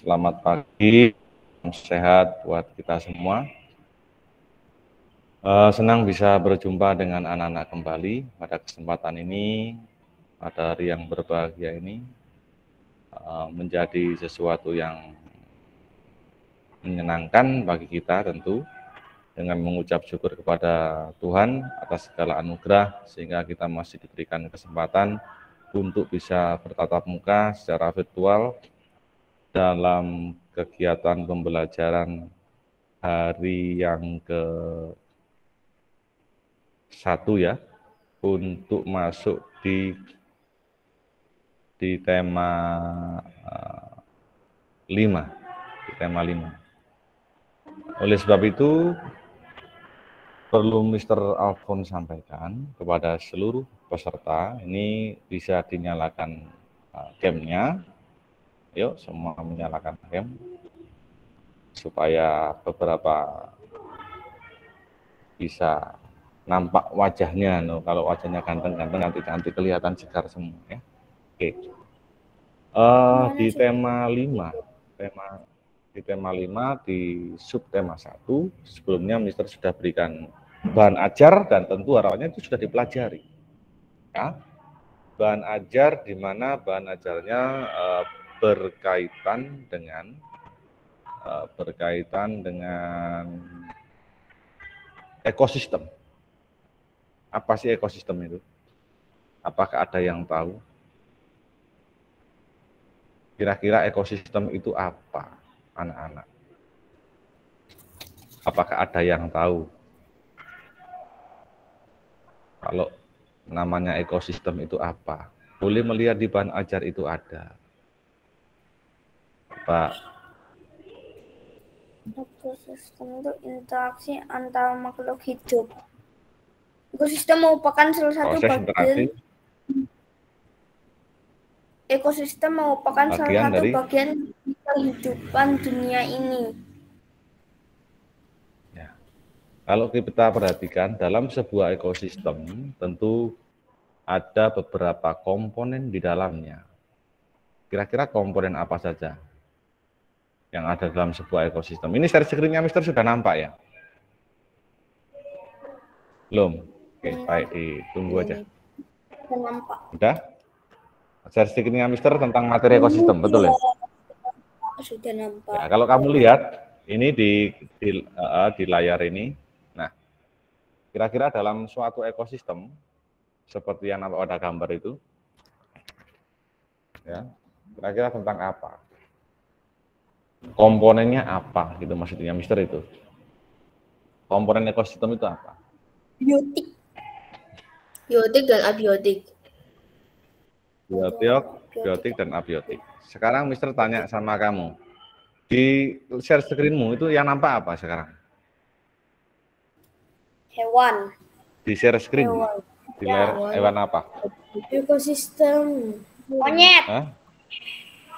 Selamat pagi, sehat buat kita semua. Uh, senang bisa berjumpa dengan anak-anak kembali pada kesempatan ini, pada hari yang berbahagia ini, uh, menjadi sesuatu yang menyenangkan bagi kita tentu dengan mengucap syukur kepada Tuhan atas segala anugerah sehingga kita masih diberikan kesempatan untuk bisa bertatap muka secara virtual dalam kegiatan pembelajaran hari yang ke satu ya untuk masuk di di tema eh, lima, di tema 5 oleh sebab itu perlu Mr. Alfon sampaikan kepada seluruh peserta ini bisa dinyalakan eh, gamenya Yuk semua menyalakan rem supaya beberapa bisa nampak wajahnya. No, anu, kalau wajahnya ganteng-ganteng nanti-nanti kelihatan segar semua ya. Oke. Uh, di tema 5, tema di tema 5 di subtema 1 sebelumnya Mister sudah berikan bahan ajar dan tentu harapannya itu sudah dipelajari. Ya. Bahan ajar di mana bahan ajarnya uh, berkaitan dengan uh, berkaitan dengan ekosistem. Apa sih ekosistem itu? Apakah ada yang tahu? Kira-kira ekosistem itu apa, anak-anak? Apakah ada yang tahu? Kalau namanya ekosistem itu apa? Boleh melihat di bahan ajar itu ada apa? Ekosistem itu interaksi antara makhluk hidup. Ekosistem merupakan salah satu Proses bagian interaksi. Ekosistem merupakan bagian salah satu dari... bagian kehidupan dunia ini. Ya. Kalau kita perhatikan dalam sebuah ekosistem tentu ada beberapa komponen di dalamnya. Kira-kira komponen apa saja? yang ada dalam sebuah ekosistem. Ini share screen-nya Mister sudah nampak ya? Belum. Oke, baik, ditunggu aja. Sudah Nampak. Sudah? Share screen-nya Mister tentang materi ekosistem, betul ya? Sudah nampak. Ya, kalau kamu lihat ini di di, uh, di layar ini. Nah, kira-kira dalam suatu ekosistem seperti yang ada gambar itu ya, kira-kira tentang apa? komponennya apa gitu maksudnya Mister itu komponen ekosistem itu apa biotik biotik dan abiotik biotik biotik dan abiotik sekarang Mister tanya sama kamu di share screenmu itu yang nampak apa sekarang hewan di share screen hewan. ya, hewan apa ekosistem monyet Hah?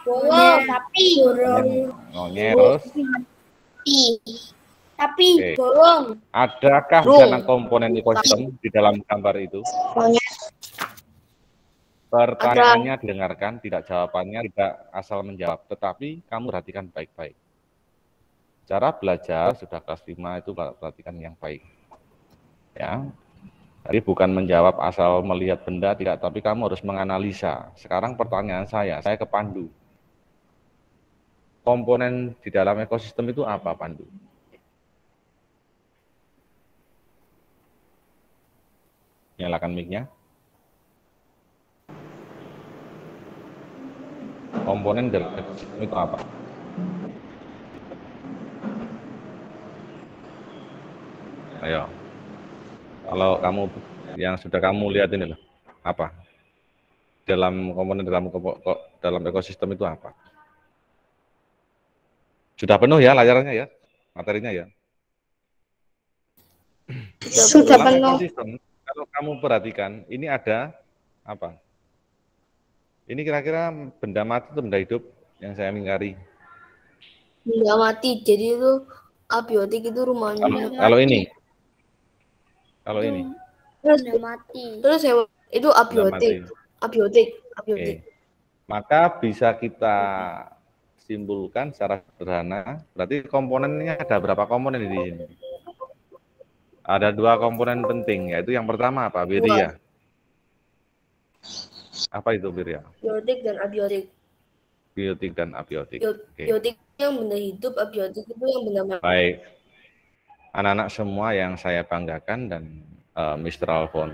Belum, tapi iya. Burung. Oh, iya, terus? Tapi. Sapi, okay. Adakah jalan komponen ekosistem di dalam gambar itu? Pertanyaannya Ada. didengarkan, tidak jawabannya, tidak asal menjawab. Tetapi kamu perhatikan baik-baik. Cara belajar sudah kelas 5 itu perhatikan yang baik. Ya, Tadi bukan menjawab asal melihat benda, tidak, tapi kamu harus menganalisa. Sekarang pertanyaan saya, saya ke Pandu komponen di dalam ekosistem itu apa, Pandu? Nyalakan mic-nya. Komponen dalam ekosistem itu apa? Ayo. Kalau kamu yang sudah kamu lihat ini loh, apa? Dalam komponen dalam dalam ekosistem itu apa? Sudah penuh ya layarnya ya, materinya ya. Sudah penuh. kalau kamu perhatikan, ini ada apa? Ini kira-kira benda mati atau benda hidup yang saya mengingkari? Benda mati, jadi itu abiotik itu rumahnya. Kalau, kalau ini, kalau ini. Terus benda mati. Terus itu abiotik, abiotik, abiotik. Okay. Maka bisa kita simpulkan secara sederhana, berarti komponennya ada berapa komponen di sini? Ada dua komponen penting, yaitu yang pertama apa? Beria. Ya? Apa itu beria? Ya? Biotik dan abiotik. Biotik dan abiotik. okay. Biotik yang benda hidup, abiotik itu yang benda mati. Baik. Anak-anak semua yang saya banggakan dan uh, eh, Mr. Alfon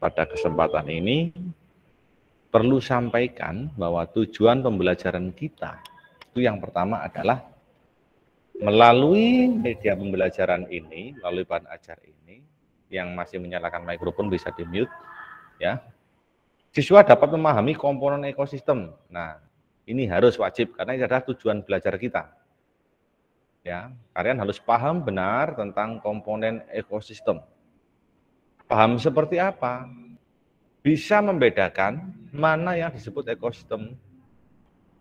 pada kesempatan ini perlu sampaikan bahwa tujuan pembelajaran kita itu yang pertama adalah melalui media pembelajaran ini, melalui bahan ajar ini, yang masih menyalakan mikrofon bisa di mute, ya. Siswa dapat memahami komponen ekosistem. Nah, ini harus wajib karena ini adalah tujuan belajar kita. Ya, kalian harus paham benar tentang komponen ekosistem. Paham seperti apa? Bisa membedakan mana yang disebut ekosistem,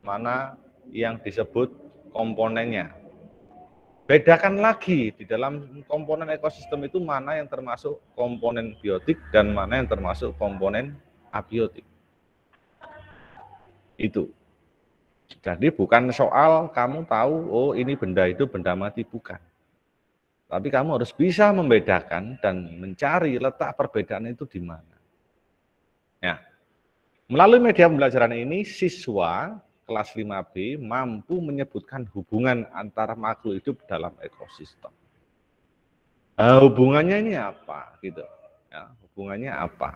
mana yang disebut komponennya. Bedakan lagi di dalam komponen ekosistem itu mana yang termasuk komponen biotik dan mana yang termasuk komponen abiotik. Itu. Jadi bukan soal kamu tahu, oh ini benda itu benda mati, bukan. Tapi kamu harus bisa membedakan dan mencari letak perbedaan itu di mana. Ya. Melalui media pembelajaran ini, siswa kelas 5B mampu menyebutkan hubungan antara makhluk hidup dalam ekosistem. Nah, hubungannya ini apa? Gitu. Ya, hubungannya apa?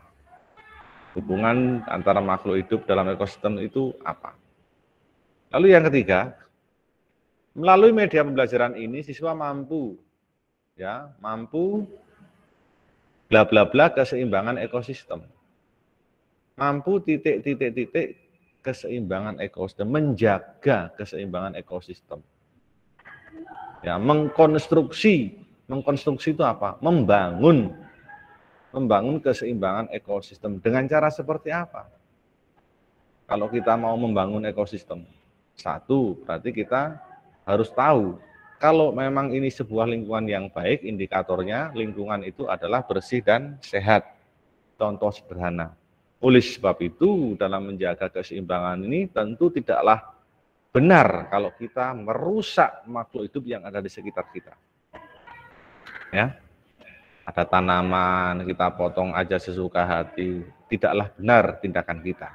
Hubungan antara makhluk hidup dalam ekosistem itu apa? Lalu yang ketiga, melalui media pembelajaran ini siswa mampu ya mampu bla bla bla keseimbangan ekosistem mampu titik-titik-titik keseimbangan ekosistem, menjaga keseimbangan ekosistem. Ya, mengkonstruksi, mengkonstruksi itu apa? Membangun, membangun keseimbangan ekosistem dengan cara seperti apa? Kalau kita mau membangun ekosistem, satu berarti kita harus tahu kalau memang ini sebuah lingkungan yang baik, indikatornya lingkungan itu adalah bersih dan sehat. Contoh sederhana, oleh sebab itu, dalam menjaga keseimbangan ini tentu tidaklah benar kalau kita merusak makhluk hidup yang ada di sekitar kita. Ya. Ada tanaman, kita potong aja sesuka hati, tidaklah benar tindakan kita.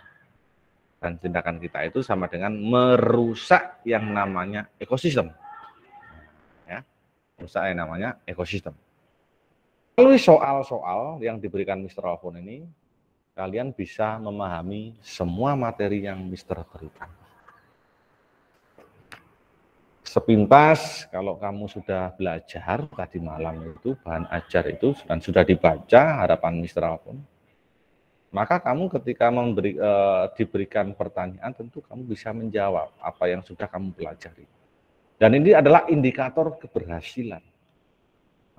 Dan tindakan kita itu sama dengan merusak yang namanya ekosistem. Ya. Merusak yang namanya ekosistem. Lalu soal-soal yang diberikan Mr. Alfon ini, kalian bisa memahami semua materi yang Mister berikan. Sepintas, kalau kamu sudah belajar tadi malam itu, bahan ajar itu, dan sudah dibaca harapan Mister pun, maka kamu ketika memberi, e, diberikan pertanyaan, tentu kamu bisa menjawab apa yang sudah kamu pelajari. Dan ini adalah indikator keberhasilan.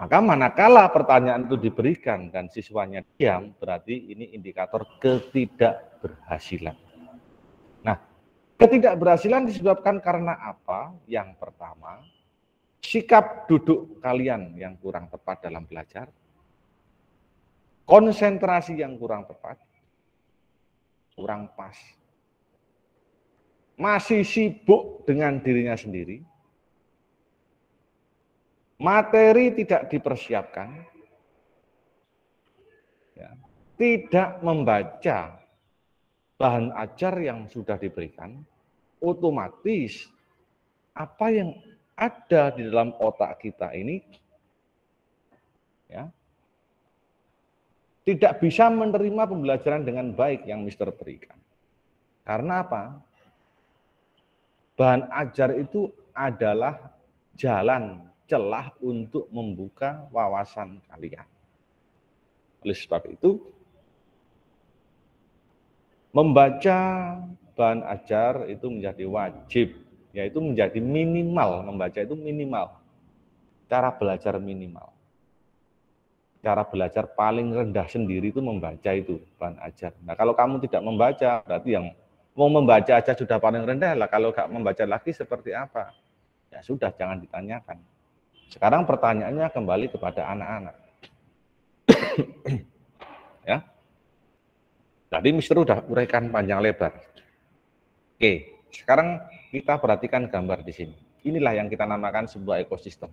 Maka manakala pertanyaan itu diberikan dan siswanya diam, berarti ini indikator ketidakberhasilan. Nah, ketidakberhasilan disebabkan karena apa? Yang pertama, sikap duduk kalian yang kurang tepat dalam belajar, konsentrasi yang kurang tepat, kurang pas, masih sibuk dengan dirinya sendiri, materi tidak dipersiapkan, ya, tidak membaca bahan ajar yang sudah diberikan, otomatis apa yang ada di dalam otak kita ini ya, tidak bisa menerima pembelajaran dengan baik yang Mister berikan. Karena apa? Bahan ajar itu adalah jalan celah untuk membuka wawasan kalian. Oleh sebab itu, membaca bahan ajar itu menjadi wajib, yaitu menjadi minimal. Membaca itu minimal. Cara belajar minimal. Cara belajar paling rendah sendiri itu membaca itu bahan ajar. Nah kalau kamu tidak membaca, berarti yang mau membaca aja sudah paling rendah lah. Kalau nggak membaca lagi seperti apa? Ya sudah, jangan ditanyakan. Sekarang pertanyaannya kembali kepada anak-anak. ya. Tadi Mister sudah uraikan panjang lebar. Oke, sekarang kita perhatikan gambar di sini. Inilah yang kita namakan sebuah ekosistem.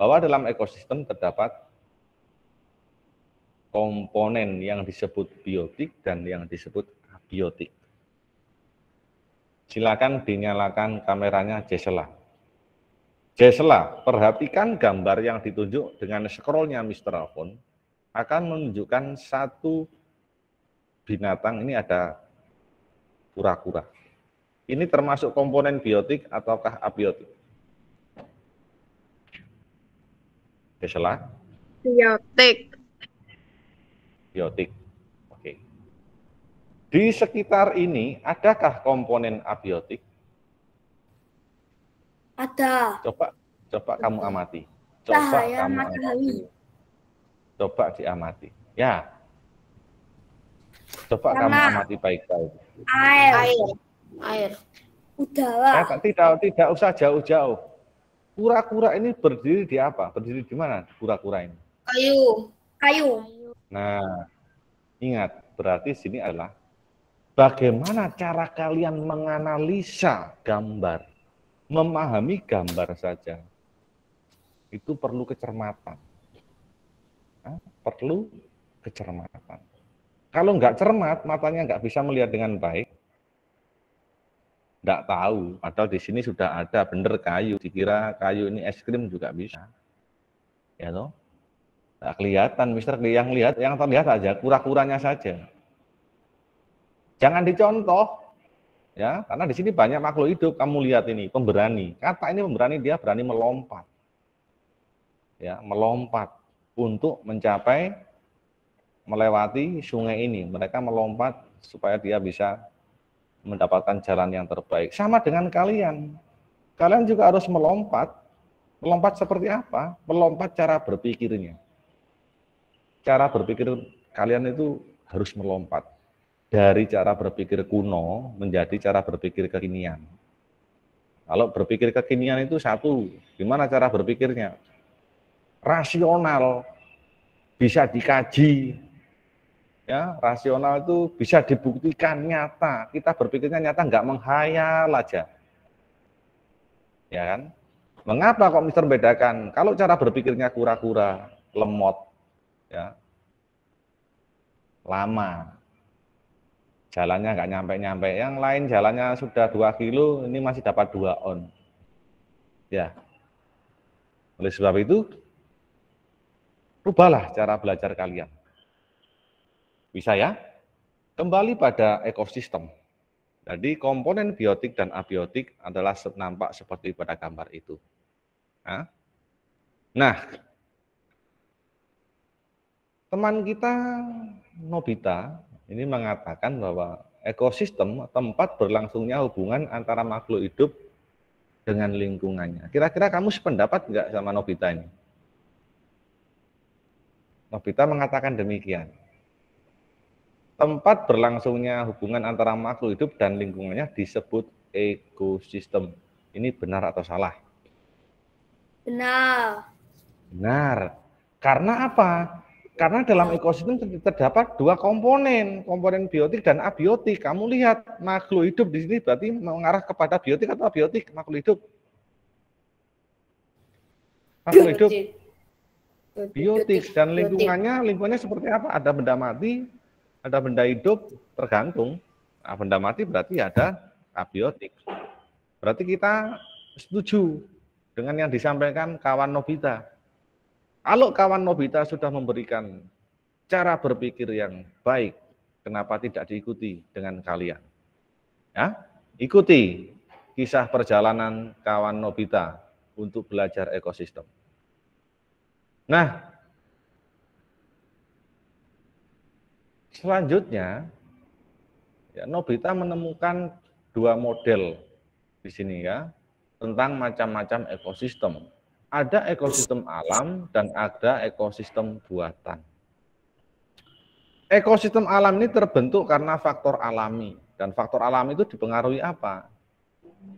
Bahwa dalam ekosistem terdapat komponen yang disebut biotik dan yang disebut abiotik. Silakan dinyalakan kameranya Jesela. Jesela, perhatikan gambar yang ditunjuk dengan scrollnya Mr. Alfon akan menunjukkan satu binatang ini ada kura-kura. Ini termasuk komponen biotik ataukah abiotik? Jesela? Biotik. Biotik. Di sekitar ini adakah komponen abiotik? Ada. Coba coba kamu amati. Coba Cahaya kamu matahari. amati. Coba diamati. Ya. Coba Sama. kamu amati baik-baik. Air. Air. Air. Udara. Ya, tidak tidak usah jauh-jauh. Kura-kura ini berdiri di apa? Berdiri di mana? Kura-kura ini. Kayu. Kayu. Nah, ingat berarti sini adalah bagaimana cara kalian menganalisa gambar memahami gambar saja itu perlu kecermatan. Nah, perlu kecermatan. Kalau nggak cermat, matanya nggak bisa melihat dengan baik. Nggak tahu, atau di sini sudah ada bener kayu, dikira kayu ini es krim juga bisa. Ya toh? Nggak kelihatan, Mister yang lihat, yang terlihat aja, kura-kuranya saja. Jangan dicontoh, Ya, karena di sini banyak makhluk hidup, kamu lihat ini, pemberani. Kata ini pemberani, dia berani melompat. Ya, melompat untuk mencapai melewati sungai ini. Mereka melompat supaya dia bisa mendapatkan jalan yang terbaik. Sama dengan kalian. Kalian juga harus melompat. Melompat seperti apa? Melompat cara berpikirnya. Cara berpikir kalian itu harus melompat dari cara berpikir kuno menjadi cara berpikir kekinian. Kalau berpikir kekinian itu satu, gimana cara berpikirnya? Rasional, bisa dikaji, ya rasional itu bisa dibuktikan nyata. Kita berpikirnya nyata, nggak menghayal aja, ya kan? Mengapa kok Mister bedakan? Kalau cara berpikirnya kura-kura, lemot, ya, lama, jalannya nggak nyampe-nyampe. Yang lain jalannya sudah dua kilo, ini masih dapat dua on. Ya. Oleh sebab itu, rubahlah cara belajar kalian. Bisa ya? Kembali pada ekosistem. Jadi komponen biotik dan abiotik adalah nampak seperti pada gambar itu. Nah, teman kita Nobita ini mengatakan bahwa ekosistem tempat berlangsungnya hubungan antara makhluk hidup dengan lingkungannya. Kira-kira kamu sependapat nggak sama Nobita ini? Nobita mengatakan demikian. Tempat berlangsungnya hubungan antara makhluk hidup dan lingkungannya disebut ekosistem. Ini benar atau salah? Benar. Benar. Karena apa? Karena dalam ekosistem terdapat dua komponen, komponen biotik dan abiotik. Kamu lihat makhluk hidup di sini berarti mengarah kepada biotik atau abiotik makhluk hidup. Makhluk hidup biotik dan lingkungannya lingkungannya seperti apa? Ada benda mati, ada benda hidup, tergantung. Nah, benda mati berarti ada abiotik. Berarti kita setuju dengan yang disampaikan kawan Nobita. Kalau kawan Nobita sudah memberikan cara berpikir yang baik, kenapa tidak diikuti dengan kalian? Ya, ikuti kisah perjalanan kawan Nobita untuk belajar ekosistem. Nah, selanjutnya ya Nobita menemukan dua model di sini ya tentang macam-macam ekosistem ada ekosistem alam dan ada ekosistem buatan. Ekosistem alam ini terbentuk karena faktor alami dan faktor alami itu dipengaruhi apa?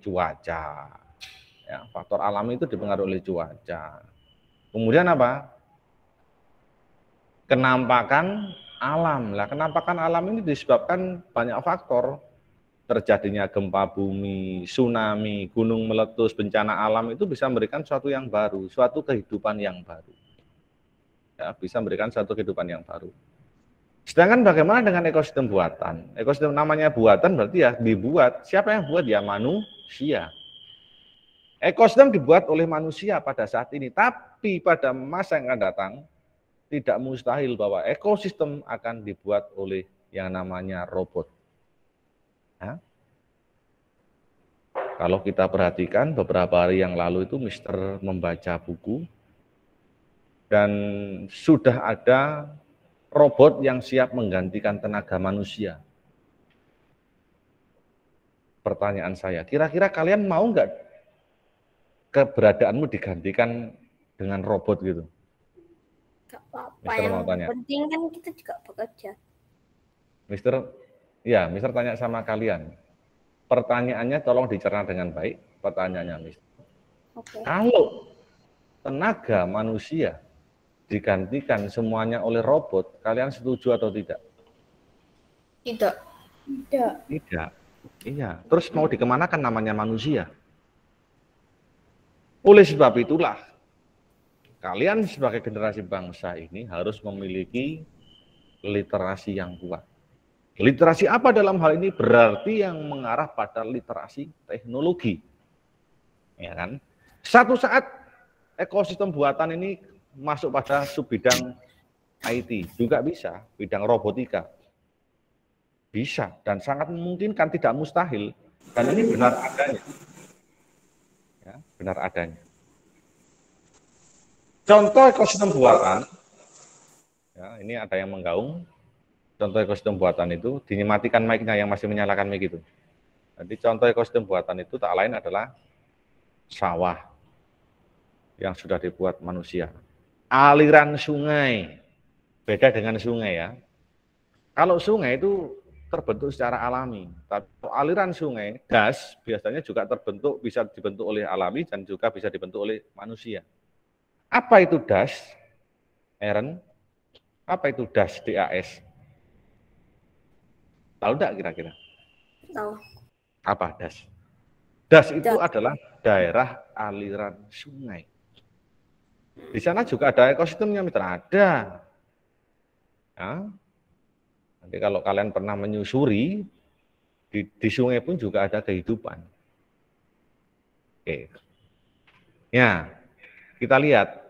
Cuaca. Ya, faktor alami itu dipengaruhi oleh cuaca. Kemudian apa? Kenampakan alam. Lah, kenampakan alam ini disebabkan banyak faktor terjadinya gempa bumi, tsunami, gunung meletus, bencana alam itu bisa memberikan suatu yang baru, suatu kehidupan yang baru. Ya, bisa memberikan suatu kehidupan yang baru. Sedangkan bagaimana dengan ekosistem buatan? Ekosistem namanya buatan berarti ya dibuat. Siapa yang buat? Ya manusia. Ekosistem dibuat oleh manusia pada saat ini, tapi pada masa yang akan datang tidak mustahil bahwa ekosistem akan dibuat oleh yang namanya robot. Kalau kita perhatikan beberapa hari yang lalu itu Mister membaca buku dan sudah ada robot yang siap menggantikan tenaga manusia. Pertanyaan saya, kira-kira kalian mau nggak keberadaanmu digantikan dengan robot gitu? Gak apa-apa, yang mau tanya. penting kan kita juga bekerja. Mister, ya Mister tanya sama kalian, pertanyaannya tolong dicerna dengan baik, pertanyaannya Miss. Okay. Kalau tenaga manusia digantikan semuanya oleh robot, kalian setuju atau tidak? Tidak. Tidak. Tidak. Iya. Terus mau dikemanakan namanya manusia? Oleh sebab itulah, kalian sebagai generasi bangsa ini harus memiliki literasi yang kuat Literasi apa dalam hal ini berarti yang mengarah pada literasi teknologi. Ya kan? Satu saat ekosistem buatan ini masuk pada sub bidang IT juga bisa, bidang robotika. Bisa dan sangat memungkinkan tidak mustahil dan ini benar adanya. Ya, benar adanya. Contoh ekosistem buatan. Ya, ini ada yang menggaung, contoh ekosistem buatan itu dinyematikan mic-nya yang masih menyalakan mic itu. Jadi contoh ekosistem buatan itu tak lain adalah sawah yang sudah dibuat manusia. Aliran sungai beda dengan sungai ya. Kalau sungai itu terbentuk secara alami, tapi aliran sungai das biasanya juga terbentuk bisa dibentuk oleh alami dan juga bisa dibentuk oleh manusia. Apa itu das? Aaron, apa itu das DAS? Tahu enggak kira-kira? Tahu. Apa das? Das itu das. adalah daerah aliran sungai. Di sana juga ada ekosistemnya mitra, ada. Ya. Nanti kalau kalian pernah menyusuri, di, di sungai pun juga ada kehidupan. Oke. Ya, kita lihat.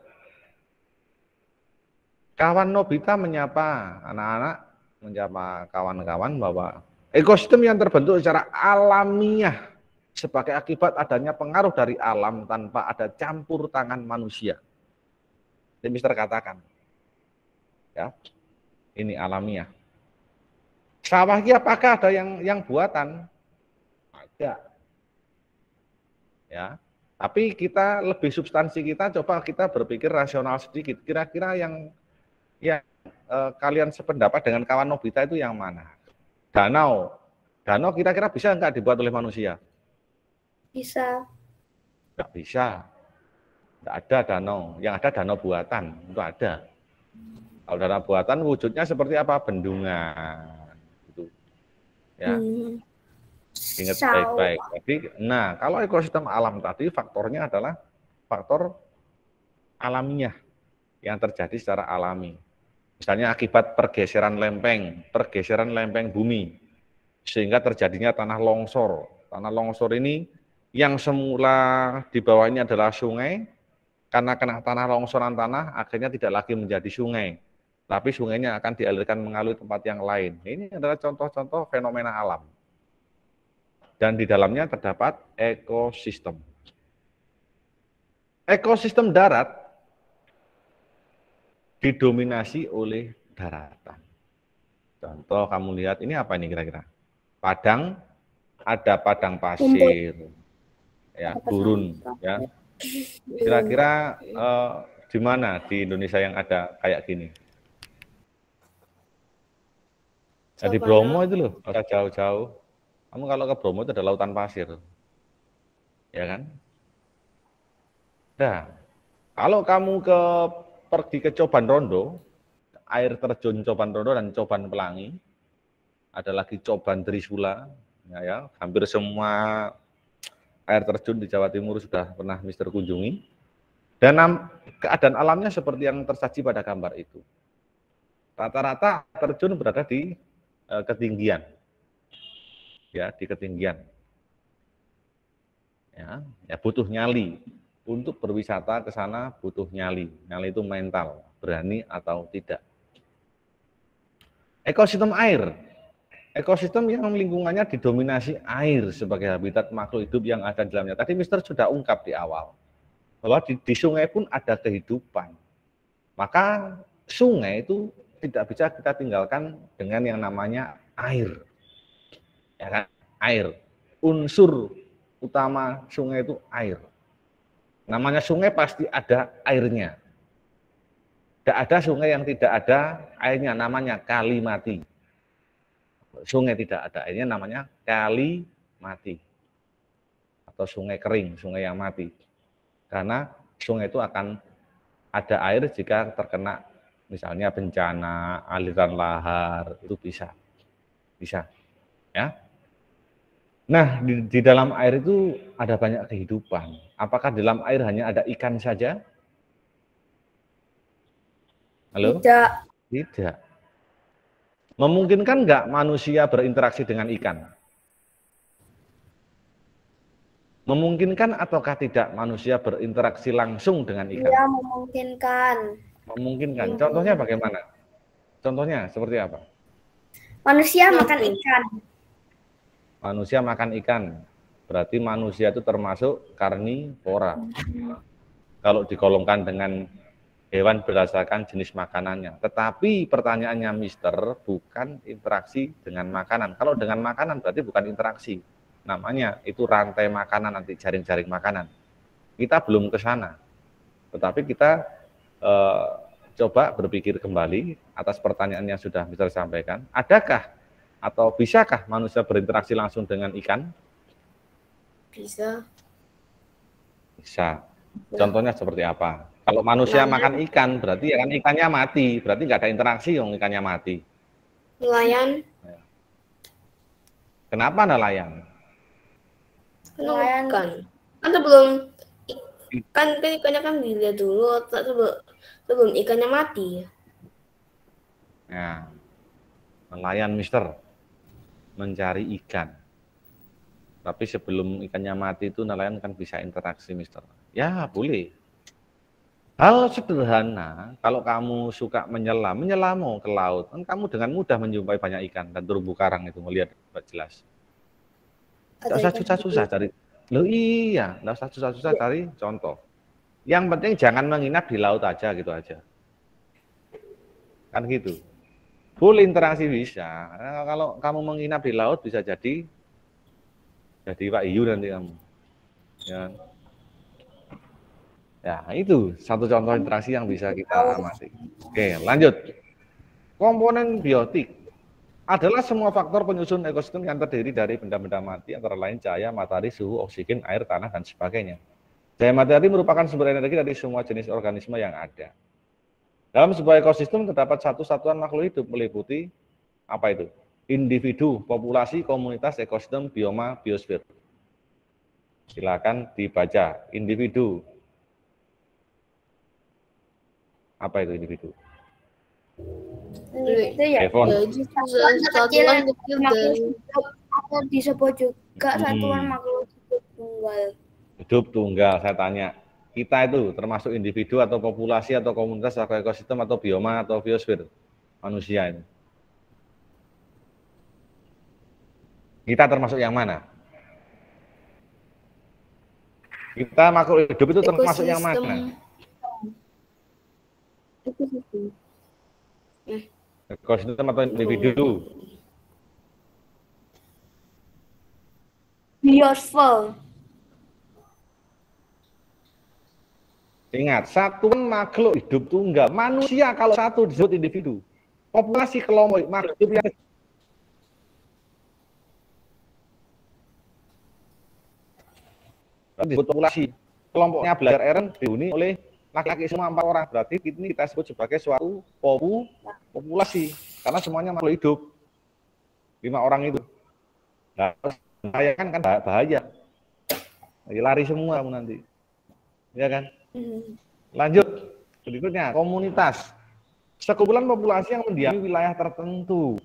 Kawan Nobita menyapa anak-anak menjama kawan-kawan bahwa ekosistem yang terbentuk secara alamiah sebagai akibat adanya pengaruh dari alam tanpa ada campur tangan manusia. Ini Mister katakan. Ya. Ini alamiah. Sawah apakah ada yang yang buatan? Ada. Ya. Tapi kita lebih substansi kita coba kita berpikir rasional sedikit. Kira-kira yang yang eh, kalian sependapat dengan kawan Nobita itu yang mana? Danau. Danau kira-kira bisa nggak dibuat oleh manusia? Bisa. Nggak bisa. Nggak ada danau. Yang ada danau buatan. Itu ada. Kalau danau buatan wujudnya seperti apa? Bendungan. Gitu. Ya. Hmm. Ingat baik-baik. Jadi, nah kalau ekosistem alam tadi faktornya adalah faktor alamiah yang terjadi secara alami. Misalnya akibat pergeseran lempeng, pergeseran lempeng bumi, sehingga terjadinya tanah longsor. Tanah longsor ini yang semula di bawahnya adalah sungai, karena kena tanah longsoran tanah, akhirnya tidak lagi menjadi sungai. Tapi sungainya akan dialirkan mengalir tempat yang lain. Ini adalah contoh-contoh fenomena alam. Dan di dalamnya terdapat ekosistem. Ekosistem darat didominasi oleh daratan. Contoh kamu lihat ini apa ini kira-kira? Padang ada padang pasir. Ya, gurun ya. Kira-kira uh, di mana di Indonesia yang ada kayak gini? Jadi Bromo itu loh, nggak jauh-jauh. Kamu kalau ke Bromo itu ada lautan pasir. Ya kan? Nah, kalau kamu ke pergi ke Coban Rondo, air terjun Coban Rondo dan Coban Pelangi, ada lagi Coban Trisula, ya, ya hampir semua air terjun di Jawa Timur sudah pernah Mister kunjungi. Dan keadaan alamnya seperti yang tersaji pada gambar itu. Rata-rata terjun berada di e, ketinggian. Ya, di ketinggian. Ya, ya butuh nyali untuk berwisata ke sana butuh nyali. Nyali itu mental, berani atau tidak. Ekosistem air. Ekosistem yang lingkungannya didominasi air sebagai habitat makhluk hidup yang ada di dalamnya. Tadi Mister sudah ungkap di awal bahwa di, di sungai pun ada kehidupan. Maka sungai itu tidak bisa kita tinggalkan dengan yang namanya air. Ya kan? Air. Unsur utama sungai itu air Namanya sungai pasti ada airnya. Tidak ada sungai yang tidak ada airnya, namanya kali mati. Sungai tidak ada airnya, namanya kali mati. Atau sungai kering, sungai yang mati. Karena sungai itu akan ada air jika terkena misalnya bencana, aliran lahar, itu bisa. Bisa. Ya. Nah, di, di dalam air itu ada banyak kehidupan. Apakah dalam air hanya ada ikan saja? Halo? Tidak. Tidak. Memungkinkan nggak manusia berinteraksi dengan ikan? Memungkinkan ataukah tidak manusia berinteraksi langsung dengan ikan? Iya, memungkinkan. Memungkinkan. Iya. Contohnya bagaimana? Contohnya seperti apa? Manusia iya, makan ikan manusia makan ikan. Berarti manusia itu termasuk karnivora. Kalau digolongkan dengan hewan berdasarkan jenis makanannya. Tetapi pertanyaannya mister bukan interaksi dengan makanan. Kalau dengan makanan berarti bukan interaksi. Namanya itu rantai makanan nanti jaring-jaring makanan. Kita belum ke sana. Tetapi kita eh, coba berpikir kembali atas pertanyaan yang sudah mister sampaikan. Adakah atau bisakah manusia berinteraksi langsung dengan ikan? Bisa. Bisa. Ya. Contohnya seperti apa? Kalau manusia Nelayan. makan ikan, berarti ya kan ikannya mati. Berarti nggak ada interaksi dong ikannya mati. Nelayan. Ya. Kenapa nelayan? Nelayan kan. Kan sebelum ikan kan ikannya kan dilihat dulu sebelum sebelum ikannya mati. Ya. Nelayan, Mister mencari ikan. Tapi sebelum ikannya mati itu nelayan kan bisa interaksi, Mister. Ya, boleh. Hal sederhana, kalau kamu suka menyelam, menyelam ke laut, kan kamu dengan mudah menjumpai banyak ikan dan terumbu karang itu melihat jelas. Tidak iya, usah susah-susah cari. Lo iya, tidak usah susah-susah cari contoh. Yang penting jangan menginap di laut aja gitu aja. Kan gitu. Full interaksi bisa. Nah, kalau kamu menginap di laut bisa jadi jadi Pak Iyu nanti kamu. Ya. Ya, itu satu contoh interaksi yang bisa kita amati. Oke, lanjut. Komponen biotik adalah semua faktor penyusun ekosistem yang terdiri dari benda-benda mati antara lain cahaya, matahari, suhu, oksigen, air, tanah dan sebagainya. Cahaya matahari merupakan sumber energi dari semua jenis organisme yang ada. Dalam sebuah ekosistem terdapat satu satuan makhluk hidup meliputi apa itu? Individu, populasi, komunitas, ekosistem, bioma, biosfer. Silakan dibaca. Individu. Apa itu individu? Itu ya, iya, eh, satuan makhluk hidup disebut juga hmm. satuan makhluk hidup tunggal. Hidup tunggal, saya tanya kita itu termasuk individu atau populasi atau komunitas atau ekosistem atau bioma atau biosfer manusia ini. Kita termasuk yang mana? Kita makhluk hidup itu termasuk ekosistem. yang mana? Ekosistem. Ekosistem eh. atau individu? Oh. Biosfer. Ingat, satuan makhluk hidup tunggal. Manusia kalau satu disebut individu. Populasi kelompok makhluk yang disebut populasi. Kelompoknya belajar Eren dihuni oleh laki-laki semua empat orang. Berarti ini kita sebut sebagai suatu popu, populasi. Karena semuanya makhluk hidup. Lima orang itu. Nah, bahaya kan, kan bahaya. Lari semua nanti. Ya kan? Hmm. Lanjut, berikutnya komunitas. Sekumpulan populasi yang mendiami wilayah tertentu.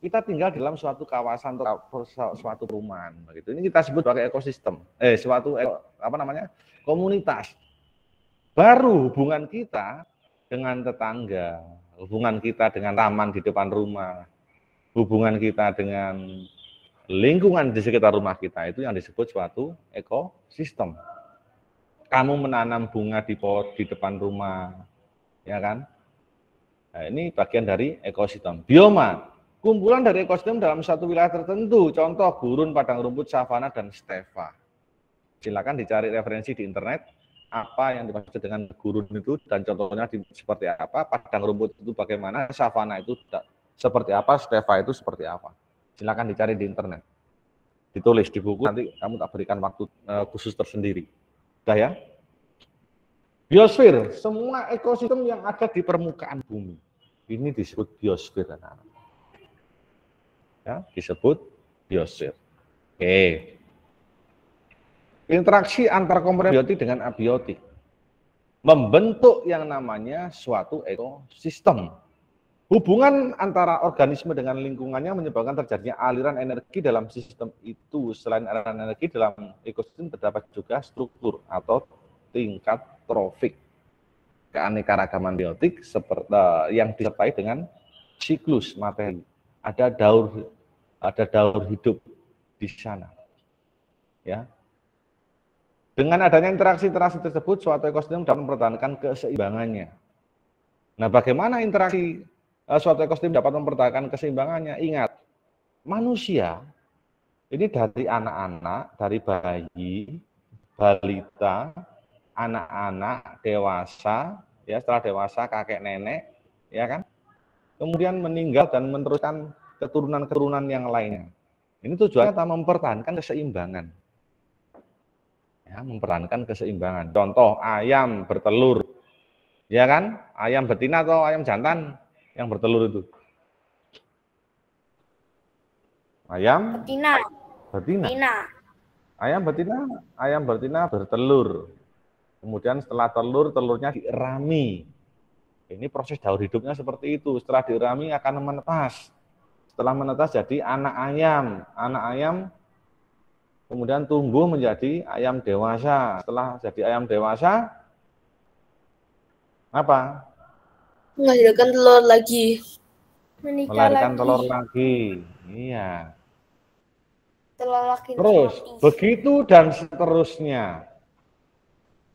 Kita tinggal dalam suatu kawasan atau suatu perumahan begitu. Ini kita sebut sebagai ekosistem. Eh, suatu e, apa namanya? komunitas. Baru hubungan kita dengan tetangga, hubungan kita dengan taman di depan rumah, hubungan kita dengan lingkungan di sekitar rumah kita itu yang disebut suatu ekosistem kamu menanam bunga di pot di depan rumah, ya kan? Nah, ini bagian dari ekosistem. Bioma, kumpulan dari ekosistem dalam satu wilayah tertentu, contoh gurun, padang rumput, savana, dan stefa. Silakan dicari referensi di internet, apa yang dimaksud dengan gurun itu, dan contohnya di, seperti apa, padang rumput itu bagaimana, savana itu seperti apa, stefa itu seperti apa. Silakan dicari di internet. Ditulis di buku, nanti kamu tak berikan waktu eh, khusus tersendiri. Sudah ya? Biosfer, semua ekosistem yang ada di permukaan bumi. Ini disebut biosfer, anak Ya, disebut biosfer. Oke. Interaksi antar komponen biotik dengan abiotik. Membentuk yang namanya suatu ekosistem. Hubungan antara organisme dengan lingkungannya menyebabkan terjadinya aliran energi dalam sistem itu. Selain aliran energi dalam ekosistem terdapat juga struktur atau tingkat trofik keanekaragaman biotik seperti uh, eh, yang disertai dengan siklus materi. Ada daur ada daur hidup di sana. Ya. Dengan adanya interaksi-interaksi tersebut, suatu ekosistem dapat mempertahankan keseimbangannya. Nah, bagaimana interaksi Eh, suatu ekosistem dapat mempertahankan keseimbangannya. Ingat, manusia ini dari anak-anak, dari bayi, balita, anak-anak, dewasa, ya setelah dewasa kakek nenek, ya kan? Kemudian meninggal dan meneruskan keturunan-keturunan yang lainnya. Ini tujuannya kita mempertahankan keseimbangan. Ya, mempertahankan keseimbangan. Contoh ayam bertelur. Ya kan? Ayam betina atau ayam jantan yang bertelur itu? Ayam? Betina. Betina. Ayam betina, ayam betina bertelur. Kemudian setelah telur, telurnya dierami Ini proses daur hidupnya seperti itu. Setelah dierami akan menetas. Setelah menetas jadi anak ayam. Anak ayam kemudian tumbuh menjadi ayam dewasa. Setelah jadi ayam dewasa, apa? melahirkan telur lagi. Menikah melahirkan lagi. telur lagi. Iya. Telur lagi. Terus lagi. begitu dan seterusnya.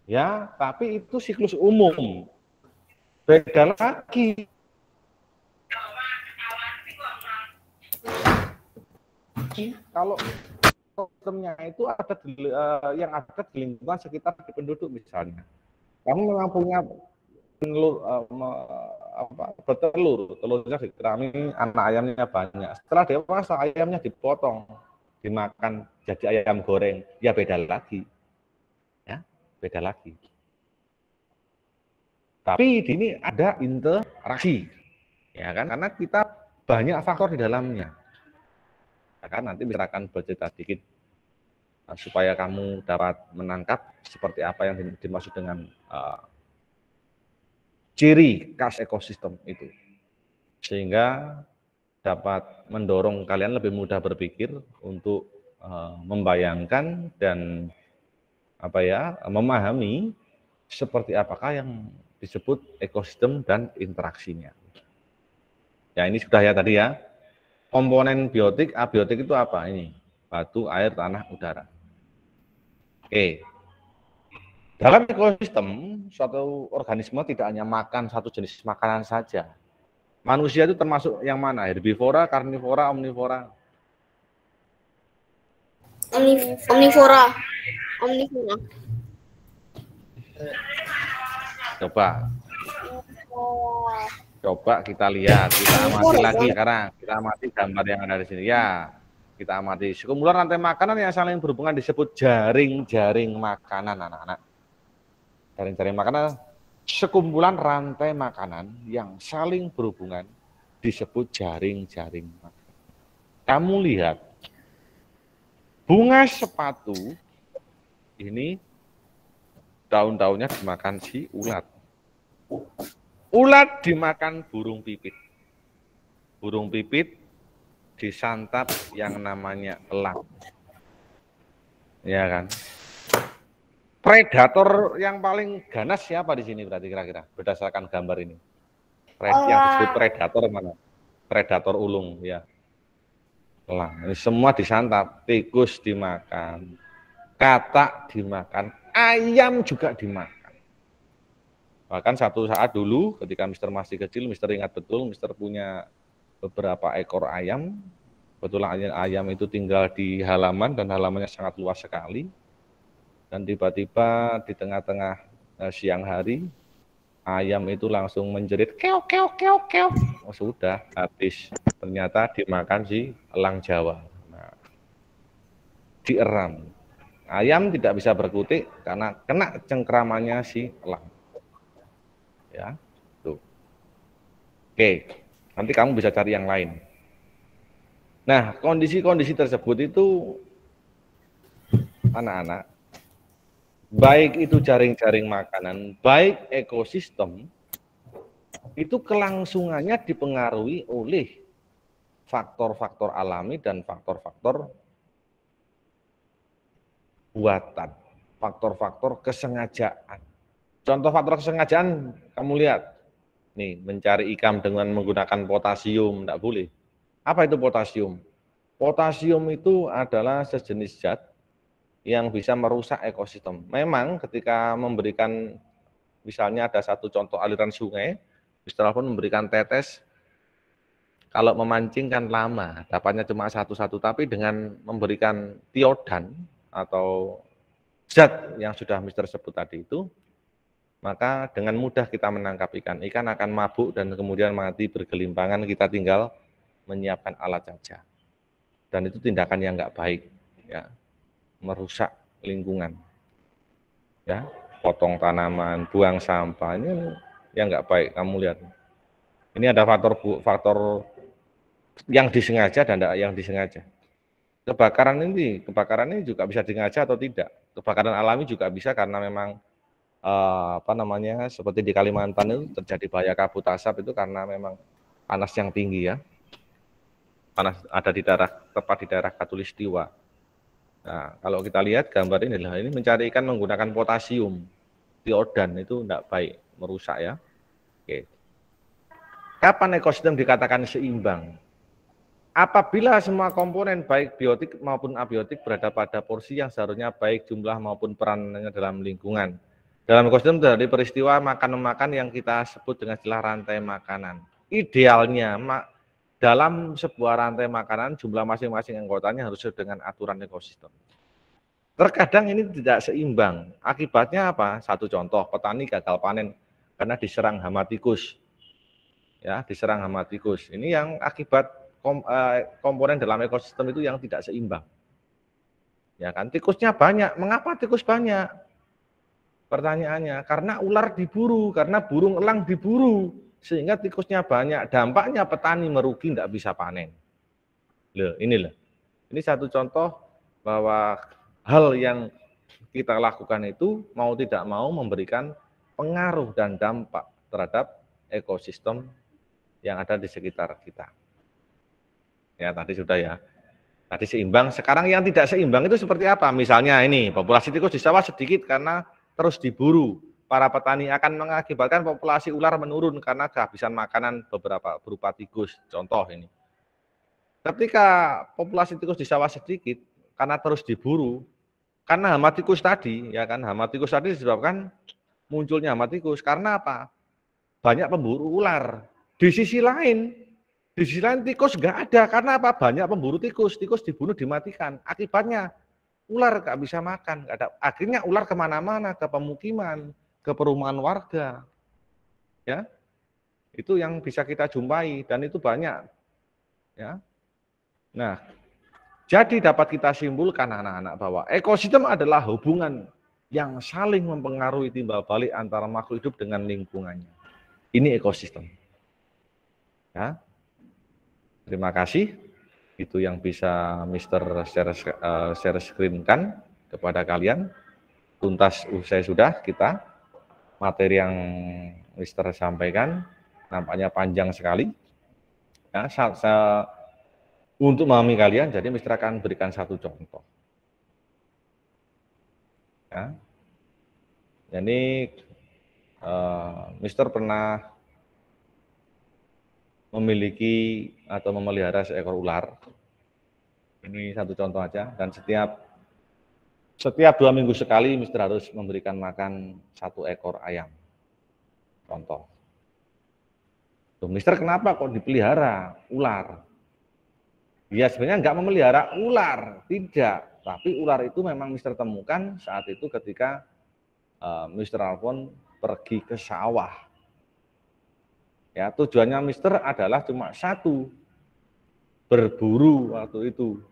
Ya, tapi itu siklus umum. Beda lagi. Kalau sistemnya itu ada uh, yang ada di lingkungan sekitar di penduduk misalnya. Kamu memang punya telur eh, apa bertelur telurnya dikerami anak ayamnya banyak setelah dewasa ayamnya dipotong dimakan jadi ayam goreng ya beda lagi ya beda lagi tapi di ini ada interaksi ya kan karena kita banyak faktor di dalamnya ya kan nanti misalkan bercerita sedikit eh, supaya kamu dapat menangkap seperti apa yang dimaksud dengan uh, ciri khas ekosistem itu. Sehingga dapat mendorong kalian lebih mudah berpikir untuk eh, membayangkan dan apa ya, memahami seperti apakah yang disebut ekosistem dan interaksinya. Ya, ini sudah ya tadi ya. Komponen biotik, abiotik itu apa ini? Batu, air, tanah, udara. Oke, dalam ekosistem, suatu organisme tidak hanya makan satu jenis makanan saja. Manusia itu termasuk yang mana? Herbivora, karnivora, omnivora? Omnivora. Omnivora. Coba. Coba kita lihat, kita amati lagi sekarang. Kita amati gambar yang ada di sini. Ya, kita amati. Kumpulan rantai makanan yang saling berhubungan disebut jaring-jaring makanan anak-anak. Cari-cari makanan, sekumpulan rantai makanan yang saling berhubungan disebut jaring-jaring makanan. Kamu lihat, bunga sepatu ini daun-daunnya dimakan si ulat. Ulat dimakan burung pipit. Burung pipit disantap yang namanya elang. Ya kan? Predator yang paling ganas siapa di sini berarti kira-kira berdasarkan gambar ini? Pred, oh. Yang disebut predator mana? Predator ulung ya. lah Ini semua disantap, tikus dimakan, katak dimakan, ayam juga dimakan. Bahkan satu saat dulu ketika Mister masih kecil, Mister ingat betul, Mister punya beberapa ekor ayam. betul ayam itu tinggal di halaman dan halamannya sangat luas sekali dan tiba-tiba di tengah-tengah uh, siang hari ayam itu langsung menjerit keok keok keok keok oh, sudah habis ternyata dimakan si elang jawa nah, dieram ayam tidak bisa berkutik karena kena cengkramannya si elang ya tuh oke nanti kamu bisa cari yang lain nah kondisi-kondisi tersebut itu anak-anak Hmm. baik itu jaring-jaring makanan, baik ekosistem, itu kelangsungannya dipengaruhi oleh faktor-faktor alami dan faktor-faktor buatan, faktor-faktor kesengajaan. Contoh faktor kesengajaan, kamu lihat, nih mencari ikan dengan menggunakan potasium, tidak boleh. Apa itu potasium? Potasium itu adalah sejenis zat yang bisa merusak ekosistem. Memang ketika memberikan misalnya ada satu contoh aliran sungai, misalnya pun memberikan tetes kalau memancing kan lama, dapatnya cuma satu-satu, tapi dengan memberikan tiodan atau zat yang sudah Mister sebut tadi itu, maka dengan mudah kita menangkap ikan. Ikan akan mabuk dan kemudian mati bergelimpangan, kita tinggal menyiapkan alat saja. Dan itu tindakan yang nggak baik. Ya merusak lingkungan. Ya, potong tanaman, buang sampah ini kan yang nggak baik kamu lihat. Ini ada faktor faktor yang disengaja dan yang disengaja. Kebakaran ini, kebakaran ini juga bisa disengaja atau tidak. Kebakaran alami juga bisa karena memang eh, apa namanya seperti di Kalimantan itu terjadi bahaya kabut asap itu karena memang panas yang tinggi ya. Panas ada di daerah tepat di daerah Katulistiwa Nah, kalau kita lihat gambar ini adalah ini mencari ikan menggunakan potasium Diodan itu tidak baik, merusak ya. Oke. Kapan ekosistem dikatakan seimbang? Apabila semua komponen baik biotik maupun abiotik berada pada porsi yang seharusnya baik jumlah maupun perannya dalam lingkungan. Dalam ekosistem dari peristiwa makan makan yang kita sebut dengan istilah rantai makanan. Idealnya mak dalam sebuah rantai makanan jumlah masing-masing anggotanya harus sesuai dengan aturan ekosistem. Terkadang ini tidak seimbang. Akibatnya apa? Satu contoh, petani gagal panen karena diserang hama tikus. Ya, diserang hama tikus. Ini yang akibat eh, komponen dalam ekosistem itu yang tidak seimbang. Ya kan, tikusnya banyak. Mengapa tikus banyak? Pertanyaannya, karena ular diburu, karena burung elang diburu sehingga tikusnya banyak. Dampaknya petani merugi tidak bisa panen. Loh, ini loh. Ini satu contoh bahwa hal yang kita lakukan itu mau tidak mau memberikan pengaruh dan dampak terhadap ekosistem yang ada di sekitar kita. Ya, tadi sudah ya. Tadi seimbang, sekarang yang tidak seimbang itu seperti apa? Misalnya ini, populasi tikus di sawah sedikit karena terus diburu para petani akan mengakibatkan populasi ular menurun karena kehabisan makanan beberapa berupa tikus. Contoh ini. Ketika populasi tikus di sawah sedikit karena terus diburu, karena hama tikus tadi, ya kan hama tikus tadi disebabkan munculnya hama tikus karena apa? Banyak pemburu ular. Di sisi lain, di sisi lain tikus nggak ada karena apa? Banyak pemburu tikus, tikus dibunuh dimatikan. Akibatnya ular nggak bisa makan, gak ada. Akhirnya ular kemana-mana ke pemukiman, ke perumahan warga. Ya. Itu yang bisa kita jumpai dan itu banyak. Ya. Nah, jadi dapat kita simpulkan anak-anak bahwa ekosistem adalah hubungan yang saling mempengaruhi timbal balik antara makhluk hidup dengan lingkungannya. Ini ekosistem. Ya. Terima kasih. Itu yang bisa Mister share, eh, share screen kan kepada kalian. Tuntas usai sudah kita materi yang Mister sampaikan nampaknya panjang sekali. Ya, saya, untuk memahami kalian, jadi Mister akan berikan satu contoh. Ya. Jadi uh, Mister pernah memiliki atau memelihara seekor ular. Ini satu contoh aja. Dan setiap setiap dua minggu sekali Mister harus memberikan makan satu ekor ayam. Contoh. Tuh, Mister kenapa kok dipelihara ular? Ya sebenarnya nggak memelihara ular, tidak. Tapi ular itu memang Mister temukan saat itu ketika uh, Mister Alfon pergi ke sawah. Ya tujuannya Mister adalah cuma satu, berburu waktu itu.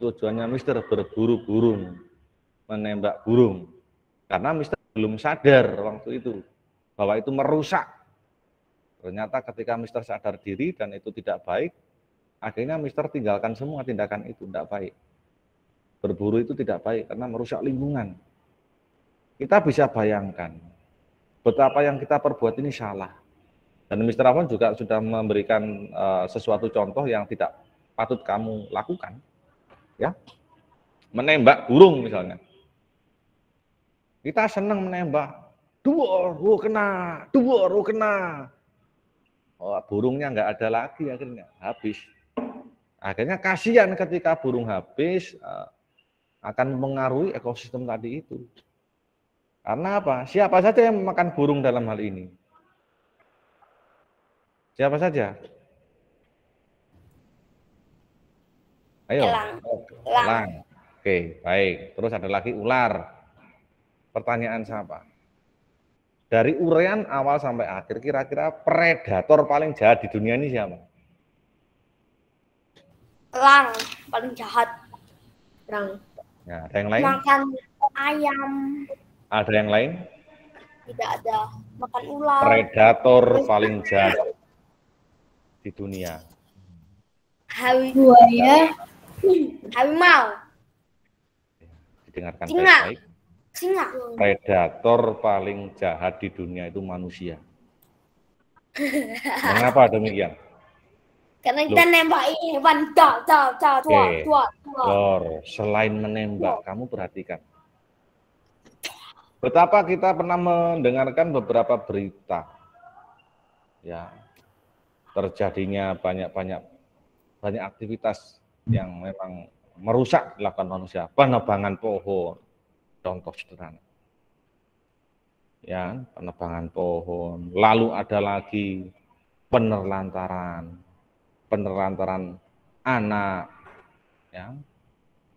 Tujuannya Mister berburu burung menembak burung. Karena Mister belum sadar waktu itu bahwa itu merusak. Ternyata ketika Mister sadar diri dan itu tidak baik, akhirnya Mister tinggalkan semua tindakan itu tidak baik. Berburu itu tidak baik karena merusak lingkungan. Kita bisa bayangkan betapa yang kita perbuat ini salah. Dan Mister Afon juga sudah memberikan uh, sesuatu contoh yang tidak patut kamu lakukan. Ya. Menembak burung misalnya kita senang menembak. Duor, oh kena, duor, oh kena. Oh, burungnya nggak ada lagi akhirnya, habis. Akhirnya kasihan ketika burung habis eh, akan mengaruhi ekosistem tadi itu. Karena apa? Siapa saja yang makan burung dalam hal ini? Siapa saja? Ayo. Elang. Elang. Oke, baik. Terus ada lagi ular pertanyaan siapa? Dari urean awal sampai akhir, kira-kira predator paling jahat di dunia ini siapa? Elang, paling jahat. Elang. Nah, ada yang lain? Makan ayam. Ada yang lain? Tidak ada. Makan ular. Predator paling jahat di dunia. Harimau. buaya. Harimau. Didengarkan baik-baik. Predator paling jahat di dunia itu manusia. Mengapa demikian? Karena kita nembak hewan, pan, tua, tua, tua. selain menembak, kamu perhatikan. Betapa kita pernah mendengarkan beberapa berita, ya terjadinya banyak-banyak banyak aktivitas yang memang merusak dilakukan manusia, penebangan pohon, contoh sederhana. Ya, penebangan pohon. Lalu ada lagi penerlantaran, penerlantaran anak. Ya,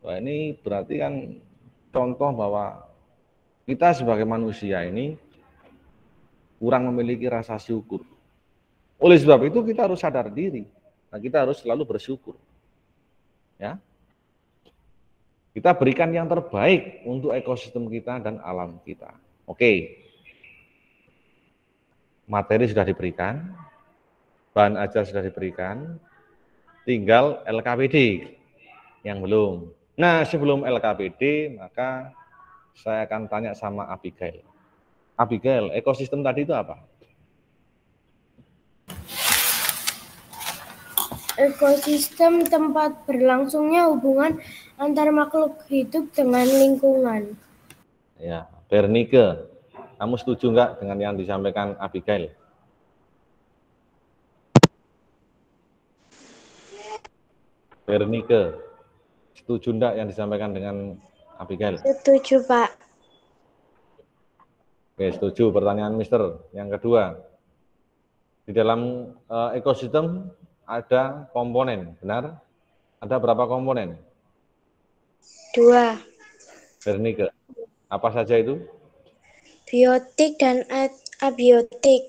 Wah, ini berarti kan contoh bahwa kita sebagai manusia ini kurang memiliki rasa syukur. Oleh sebab itu kita harus sadar diri. Nah, kita harus selalu bersyukur. Ya. Kita berikan yang terbaik untuk ekosistem kita dan alam kita. Oke. Materi sudah diberikan, bahan ajar sudah diberikan, tinggal LKPD yang belum. Nah, sebelum LKPD, maka saya akan tanya sama Abigail. Abigail, ekosistem tadi itu apa? ekosistem tempat berlangsungnya hubungan antar makhluk hidup dengan lingkungan. Ya, Bernike, kamu setuju nggak dengan yang disampaikan Abigail? Bernike, setuju enggak yang disampaikan dengan Abigail? Setuju, Pak. Oke, setuju. Pertanyaan Mister yang kedua. Di dalam uh, ekosistem ada komponen, benar? Ada berapa komponen? Dua. Bernike. Apa saja itu? Biotik dan abiotik.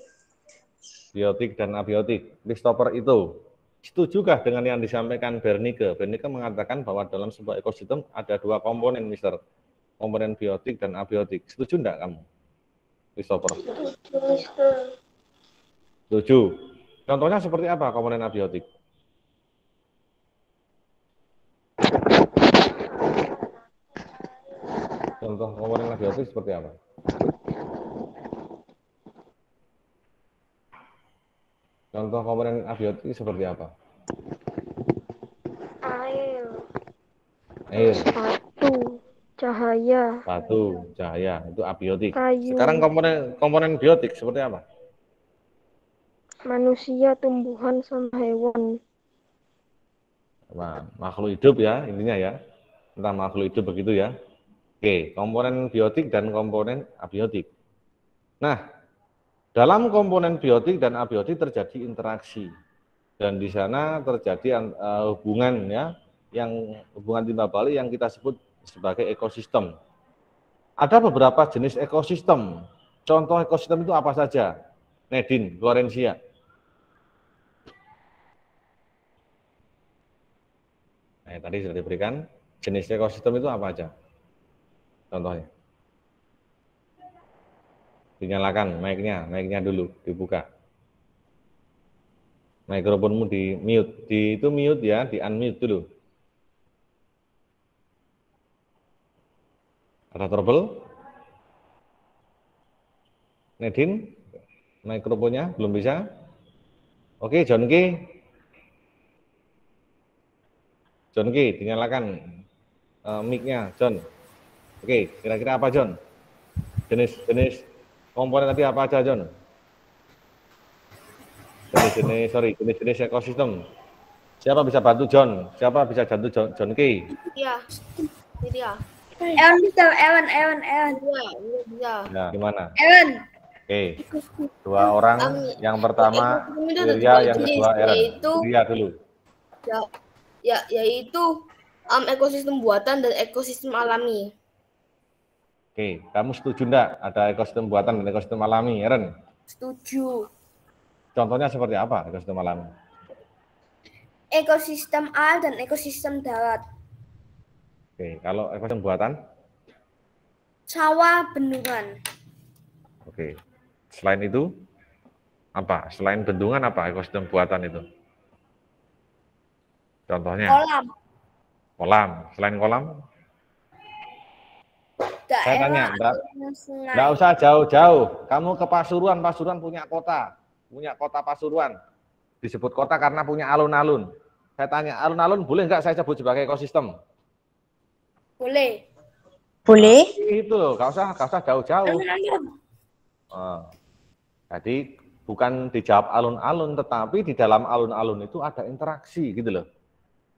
Biotik dan abiotik. Christopher itu setujukah dengan yang disampaikan Bernike? Bernike mengatakan bahwa dalam sebuah ekosistem ada dua komponen, Mister. Komponen biotik dan abiotik. Setuju enggak kamu? Christopher. Setuju. Contohnya seperti apa komponen abiotik? Contoh komponen abiotik seperti apa? Contoh komponen abiotik seperti apa? Air. Air. Batu, cahaya. Batu, cahaya itu abiotik. Kayu. Sekarang komponen komponen biotik seperti apa? manusia, tumbuhan, sama hewan. Nah, makhluk hidup ya, intinya ya. Tentang makhluk hidup begitu ya. Oke, komponen biotik dan komponen abiotik. Nah, dalam komponen biotik dan abiotik terjadi interaksi. Dan di sana terjadi uh, hubungan ya, yang hubungan timbal balik yang kita sebut sebagai ekosistem. Ada beberapa jenis ekosistem. Contoh ekosistem itu apa saja? Nedin, Florencia. Nah, tadi sudah diberikan jenis ekosistem itu apa aja? Contohnya. Dinyalakan mic-nya, mic dulu dibuka. Mikrofonmu di mute, di itu mute ya, di unmute dulu. Ada trouble? Nedin, mikrofonnya belum bisa? Oke, John Key, John Ki, dinyalakan uh, mic-nya, John. Oke, kira-kira apa, John? Jenis-jenis komponen tadi apa aja, John? Jenis-jenis, sorry, jenis-jenis ekosistem. Siapa bisa bantu John? Siapa bisa bantu John, John Ki? Iya, ini dia. Evan bisa, Evan, Evan, Evan. Iya, iya. Nah, gimana? Evan. Oke, dua orang. Yang pertama, Surya, yang kedua Itu... dia dulu. Ya ya yaitu um, ekosistem buatan dan ekosistem alami. Oke, kamu setuju enggak ada ekosistem buatan dan ekosistem alami, ya, Ren? Setuju. Contohnya seperti apa ekosistem alami? Ekosistem air dan ekosistem darat. Oke, kalau ekosistem buatan? Sawah bendungan. Oke. Selain itu apa? Selain bendungan apa ekosistem buatan itu? Contohnya? Kolam. Kolam. Selain kolam? Daerah Saya tanya, enggak usah jauh-jauh. Kamu ke Pasuruan, Pasuruan punya kota. Punya kota Pasuruan. Disebut kota karena punya alun-alun. Saya tanya, alun-alun boleh nggak saya sebut sebagai ekosistem? Boleh. Boleh. Nah, itu loh, nggak usah, nggak usah jauh-jauh. Nah, jadi bukan dijawab alun-alun, tetapi di dalam alun-alun itu ada interaksi gitu loh.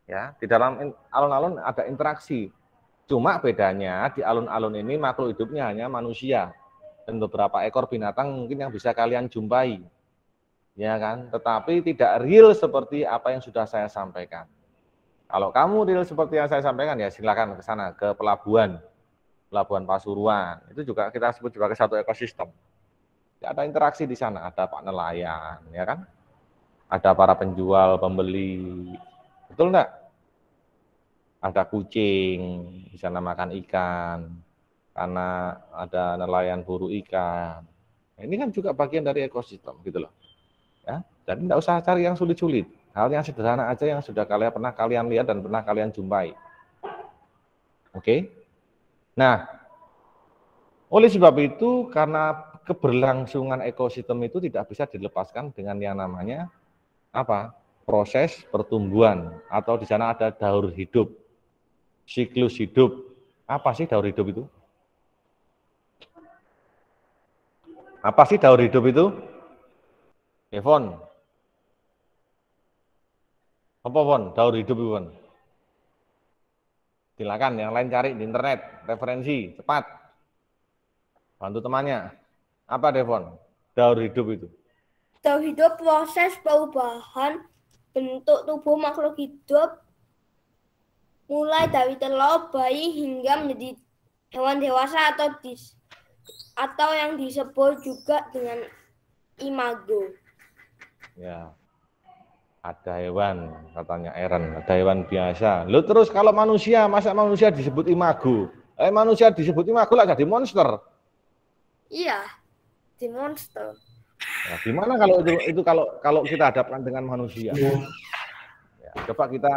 Ya, di dalam alun-alun ada interaksi. Cuma bedanya di alun-alun ini makhluk hidupnya hanya manusia dan beberapa ekor binatang mungkin yang bisa kalian jumpai. Ya kan? Tetapi tidak real seperti apa yang sudah saya sampaikan. Kalau kamu real seperti yang saya sampaikan ya silakan ke sana ke pelabuhan. Pelabuhan Pasuruan. Itu juga kita sebut sebagai satu ekosistem. Ya, ada interaksi di sana, ada pak nelayan, ya kan? Ada para penjual, pembeli, Betul enggak? Ada kucing, di sana makan ikan, karena ada nelayan buru ikan. Nah, ini kan juga bagian dari ekosistem gitu loh. Ya, Dan tidak usah cari yang sulit-sulit. Hal yang sederhana aja yang sudah kalian pernah kalian lihat dan pernah kalian jumpai. Oke. Okay? Nah, oleh sebab itu karena keberlangsungan ekosistem itu tidak bisa dilepaskan dengan yang namanya apa? proses pertumbuhan atau di sana ada daur hidup, siklus hidup. Apa sih daur hidup itu? Apa sih daur hidup itu? Evon. Apa Von? Daur hidup Evon. Silakan yang lain cari di internet referensi cepat. Bantu temannya. Apa Devon? Daur hidup itu. Daur hidup proses perubahan bentuk tubuh makhluk hidup mulai dari telur bayi hingga menjadi hewan dewasa atau dis atau yang disebut juga dengan imago. Ya. Ada hewan katanya Eren, ada hewan biasa. Lu terus kalau manusia, masa manusia disebut imago? Eh manusia disebut imago lah jadi monster. Iya, di monster. Nah, gimana kalau itu, itu kalau kalau kita hadapkan dengan manusia? Iya. Ya. coba kita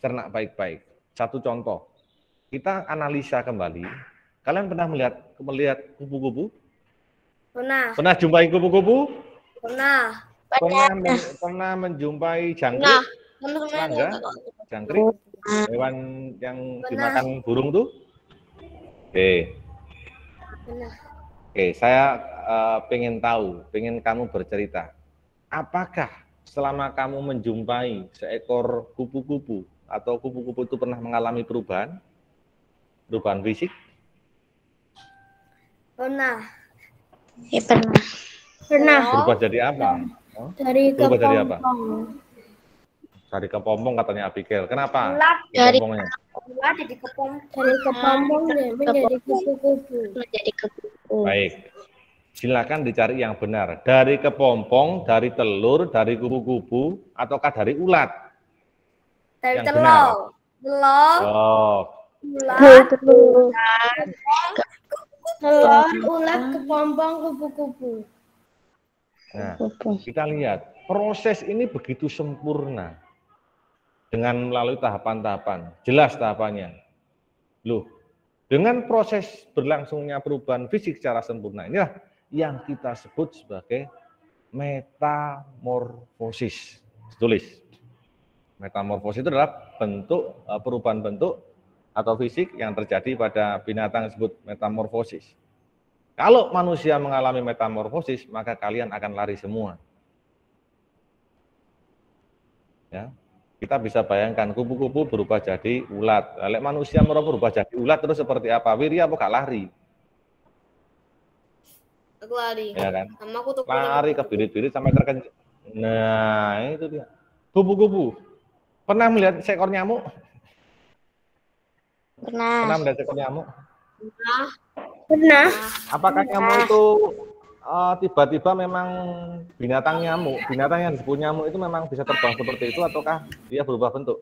cerna baik-baik. Satu contoh, kita analisa kembali. Kalian pernah melihat melihat kupu-kupu? Pernah. Pernah jumpai kupu-kupu? Pernah. Pernah, men, pernah menjumpai jangkrik? Pernah. Jangkrik? Hewan yang pernah. dimakan burung tuh? Oke. Okay. Pernah. Oke, saya uh, pengen tahu, pengen kamu bercerita. Apakah selama kamu menjumpai seekor kupu-kupu atau kupu-kupu itu pernah mengalami perubahan? Perubahan fisik? Pernah. Ya, pernah. Pernah. Berubah jadi apa? Dari Berubah kepompong. jadi apa? dari kepompong katanya Abigail. Kenapa? dari kepompong Ular dari kepompong. Dari kepompong menjadi kupu-kupu. Menjadi kupu-kupu. Baik. Silakan dicari yang benar. Dari kepompong, dari telur, dari kupu-kupu, ataukah dari ulat? Dari yang telur. Telur. Oh. Ulat. Telur. Telur, ulat, kepompong, kupu-kupu. Nah, kita lihat proses ini begitu sempurna dengan melalui tahapan-tahapan. Jelas tahapannya. Loh, dengan proses berlangsungnya perubahan fisik secara sempurna inilah yang kita sebut sebagai metamorfosis. Tulis. Metamorfosis itu adalah bentuk eh, perubahan bentuk atau fisik yang terjadi pada binatang disebut metamorfosis. Kalau manusia mengalami metamorfosis, maka kalian akan lari semua. Ya, kita bisa bayangkan kupu-kupu berubah jadi ulat. Nah, lek manusia merubah berubah jadi ulat terus seperti apa? Wiri apa gak lari? Aku lari. Ya kan? Sama aku tuh lari ke birit-birit sampai terkena. Nah, itu dia. Kupu-kupu. Pernah melihat seekor nyamuk? Pernah. Pernah melihat seekor nyamuk? Pernah. Pernah. Apakah Pernah. nyamuk itu tiba ah, tiba-tiba memang binatang nyamuk, binatang yang disebut nyamuk itu memang bisa terbang seperti itu ataukah dia berubah bentuk?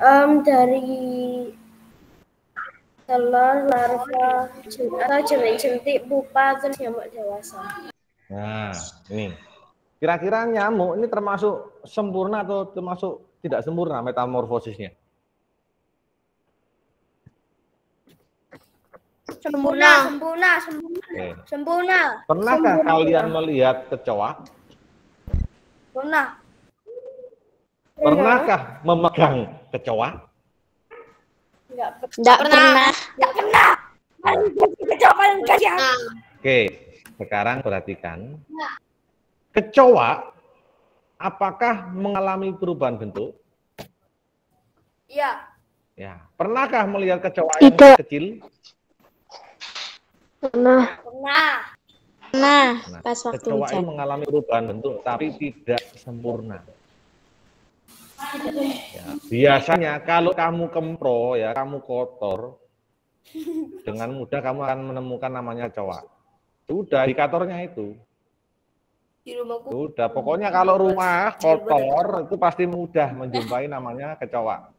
Um, dari telur, larva, atau jernih jentik, pupa, dan nyamuk dewasa. Nah, ini. Kira-kira nyamuk ini termasuk sempurna atau termasuk tidak sempurna metamorfosisnya? Nah. Sempurna. Sempurna. Sempurna. Pernahkah sempurna. kalian melihat kecoa? Pernah. Pernahkah memegang kecoa? Enggak pernah. pernah. Enggak pernah. Kecoa paling kecil. Oke, sekarang perhatikan. Kecoa apakah mengalami perubahan bentuk? Iya. Ya. Pernahkah melihat kecoa yang Tidak. kecil? Pernah. Pernah. Pernah. Nah, pas waktu kecoa hujan. mengalami perubahan bentuk tapi tidak sempurna. Ya, biasanya kalau kamu kempro ya, kamu kotor, dengan mudah kamu akan menemukan namanya kecoa. Sudah indikatornya itu. Di rumahku. Sudah, pokoknya kalau rumah kotor itu pasti mudah menjumpai namanya kecoa.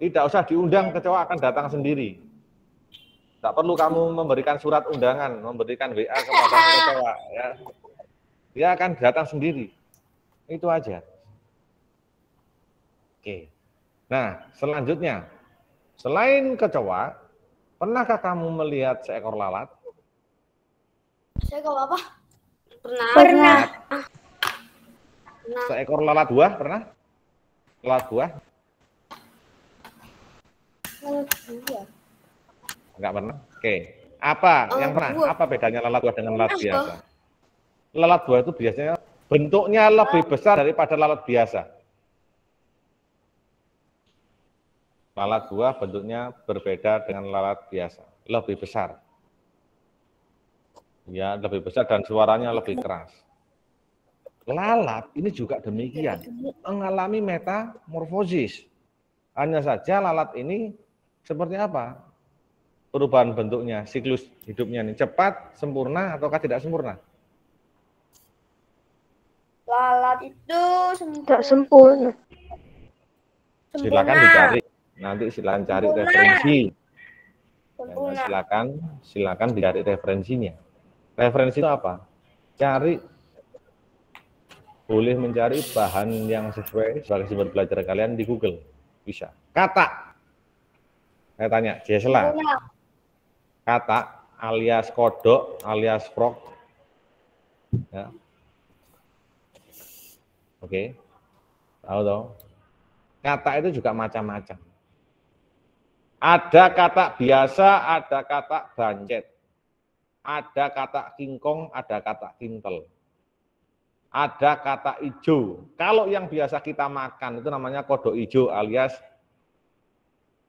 Tidak usah diundang, kecoa akan datang sendiri. Tak perlu kamu memberikan surat undangan, memberikan WA kepada ketua. Ya. Dia akan datang sendiri. Itu aja. Oke. Nah, selanjutnya. Selain kecoa, pernahkah kamu melihat seekor lalat? Seekor apa? Pernah. Pernah. pernah. Seekor lalat buah pernah? Lalat buah? Lalat buah. Enggak pernah. Oke. Apa oh, yang pernah? Gua. Apa bedanya lalat buah dengan lalat biasa? Lalat buah itu biasanya bentuknya lebih oh. besar daripada lalat biasa. Lalat buah bentuknya berbeda dengan lalat biasa, lebih besar. Ya, lebih besar dan suaranya lebih keras. Lalat ini juga demikian, mengalami metamorfosis. Hanya saja lalat ini seperti apa? perubahan bentuknya, siklus hidupnya ini Cepat, sempurna, ataukah tidak sempurna? Lalat itu Tidak sempurna. sempurna. Silakan dicari. Nanti silakan cari sempurna. referensi. Sempurna. Nah, silakan silakan dicari referensinya. Referensi itu apa? Cari boleh mencari bahan yang sesuai sebagai sumber belajar kalian di Google. Bisa. Kata. Saya tanya, Jesla. Sempurna kata alias kodok alias frog. Ya. Oke. Okay. Tahu dong. Kata itu juga macam-macam. Ada kata biasa, ada kata banjet. Ada kata kingkong, ada kata kintel. Ada kata ijo. Kalau yang biasa kita makan itu namanya kodok ijo alias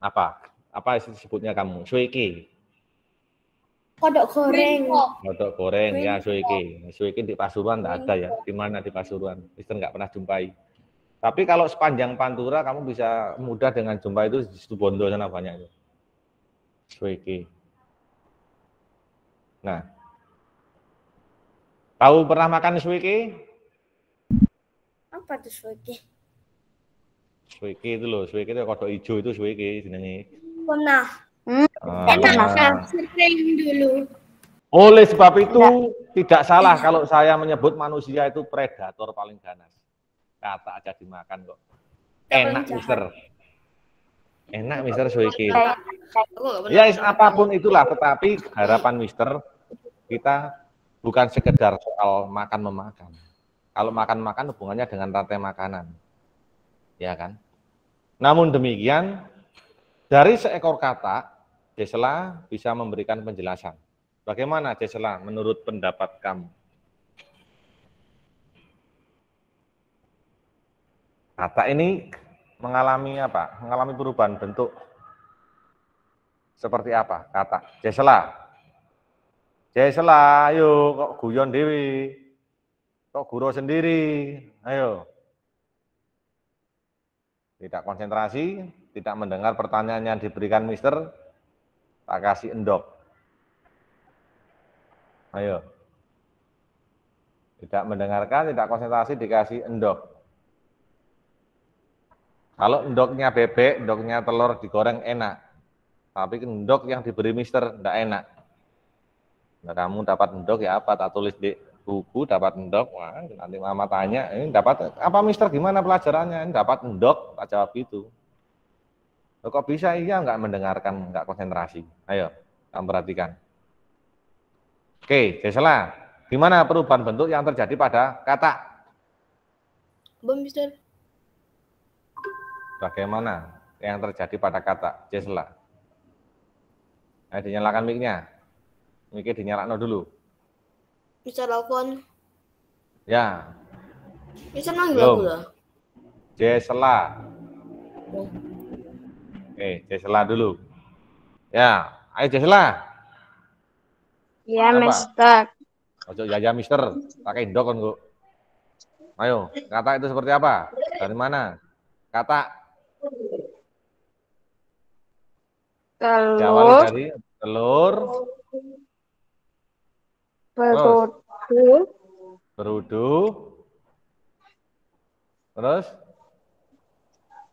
apa? Apa disebutnya kamu? Suiki kodok goreng. Kodok goreng ya suiki. Suiki di Pasuruan enggak ada ya. Di mana di Pasuruan? Mister enggak pernah jumpai. Tapi kalau sepanjang Pantura kamu bisa mudah dengan jumpai itu di situ bondo sana banyak itu. Suiki. Nah. Tahu pernah makan suiki? Apa tuh suiki? Suiki itu loh, suiki itu kodok hijau itu suiki jenenge. Pernah. Hmm, ah, iya. sering dulu. Oleh sebab itu tidak, tidak salah kalau saya menyebut manusia itu predator paling ganas. Kata aja dimakan kok. Enak, Mister. Enak, Mister Soiki. Ya, apapun itulah. Tetapi harapan Mister kita bukan sekedar soal makan memakan. Kalau makan makan hubungannya dengan rantai makanan, ya kan? Namun demikian, dari seekor kata, Jesela bisa memberikan penjelasan. Bagaimana Jesela menurut pendapat kamu? Kata ini mengalami apa? Mengalami perubahan bentuk. Seperti apa kata? Jesela. Jesela, ayo kok guyon dewi. Kok guru sendiri. Ayo. Tidak konsentrasi, tidak mendengar pertanyaan yang diberikan Mister, tak kasih endok. Ayo. Tidak mendengarkan, tidak konsentrasi, dikasih endok. Kalau endoknya bebek, endoknya telur digoreng enak. Tapi endok yang diberi Mister, tidak enak. Nah, kamu dapat endok ya apa? Tak tulis di buku dapat endok wah nanti mama tanya ini dapat apa mister gimana pelajarannya ini dapat endok tak jawab itu. Loh, kok bisa iya nggak mendengarkan, nggak konsentrasi? Ayo, kamu perhatikan. Oke, Jesela, gimana perubahan bentuk yang terjadi pada kata? Belum Mister Bagaimana yang terjadi pada kata Jesela? Ayo eh, dinyalakan mic-nya. Mic-nya dinyalakan dulu. Bisa telepon. Ya. Bisa manggil aku lah. Jesela. Oh. Oke, eh, Jesla dulu. Ya, ayo Jesla. Iya, Mister. Ojo ya, ya Mister. Pakai indok kan, Bu. Ayo, kata itu seperti apa? Dari mana? Kata telur. dari telur. Berudu. Terus. Berudu. Terus?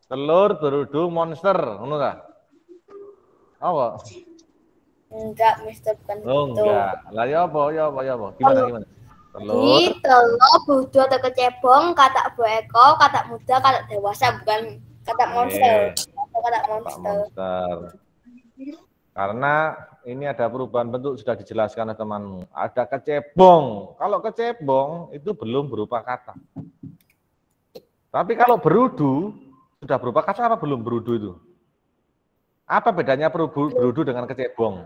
Telur berudu monster, ngono ta? Apa? Enggak, Mister bukan oh, gitu. enggak. Lah ya apa? Ya apa ya apa? Gimana gimana? Telur. Ini telur berudu atau kecebong, Kata Bu Eko, kata muda, kata dewasa bukan kata monster. Yeah. Atau monster. monster. Karena ini ada perubahan bentuk sudah dijelaskan oleh Ada kecebong. Kalau kecebong itu belum berupa kata. Tapi kalau berudu sudah berubah kaca apa belum berudu itu? Apa bedanya berudu, dengan kecebong?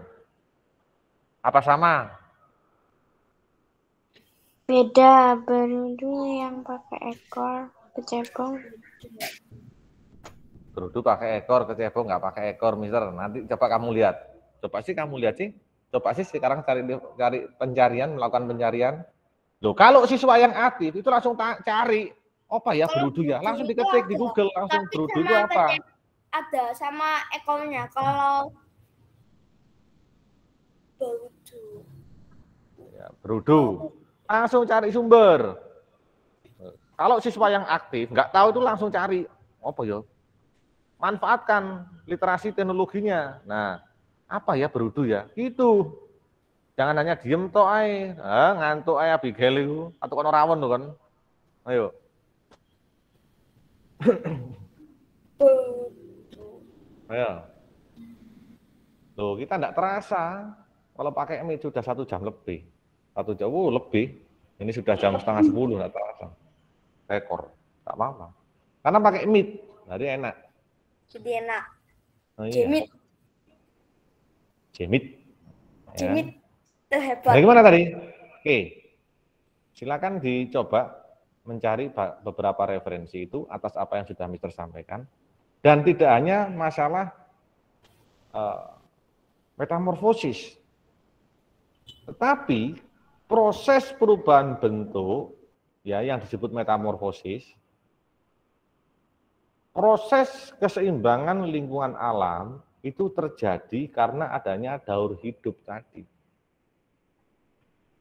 Apa sama? Beda berudu yang pakai ekor, kecebong. Berudu pakai ekor, kecebong nggak pakai ekor, Mister. Nanti coba kamu lihat. Coba sih kamu lihat sih. Coba sih sekarang cari cari pencarian, melakukan pencarian. Loh, kalau siswa yang aktif itu langsung cari apa ya berudu ya? Langsung diketik di Google langsung berudu itu apa? Ada sama ekornya. Kalau berudu, Ya, berudu, Langsung cari sumber. Kalau siswa yang aktif nggak tahu itu langsung cari apa ya? Manfaatkan literasi teknologinya. Nah, apa ya berudu ya? Itu jangan hanya diem toh ah, ay, eh, ngantuk ay Abigail itu atau kan rawon tuh kan ayo Ayo. tuh kita tidak terasa kalau pakai mie sudah satu jam lebih. Satu jam uh, lebih. Ini sudah jam setengah sepuluh, tidak terasa. Rekor, tak apa-apa. Karena pakai mie, jadi enak. Jadi enak. Oh, iya. Jemit. Jemit. Ya. Jemit. Nah, gimana tadi? Oke. Silakan dicoba mencari beberapa referensi itu atas apa yang sudah Mister sampaikan. Dan tidak hanya masalah uh, metamorfosis, tetapi proses perubahan bentuk ya yang disebut metamorfosis, proses keseimbangan lingkungan alam itu terjadi karena adanya daur hidup tadi.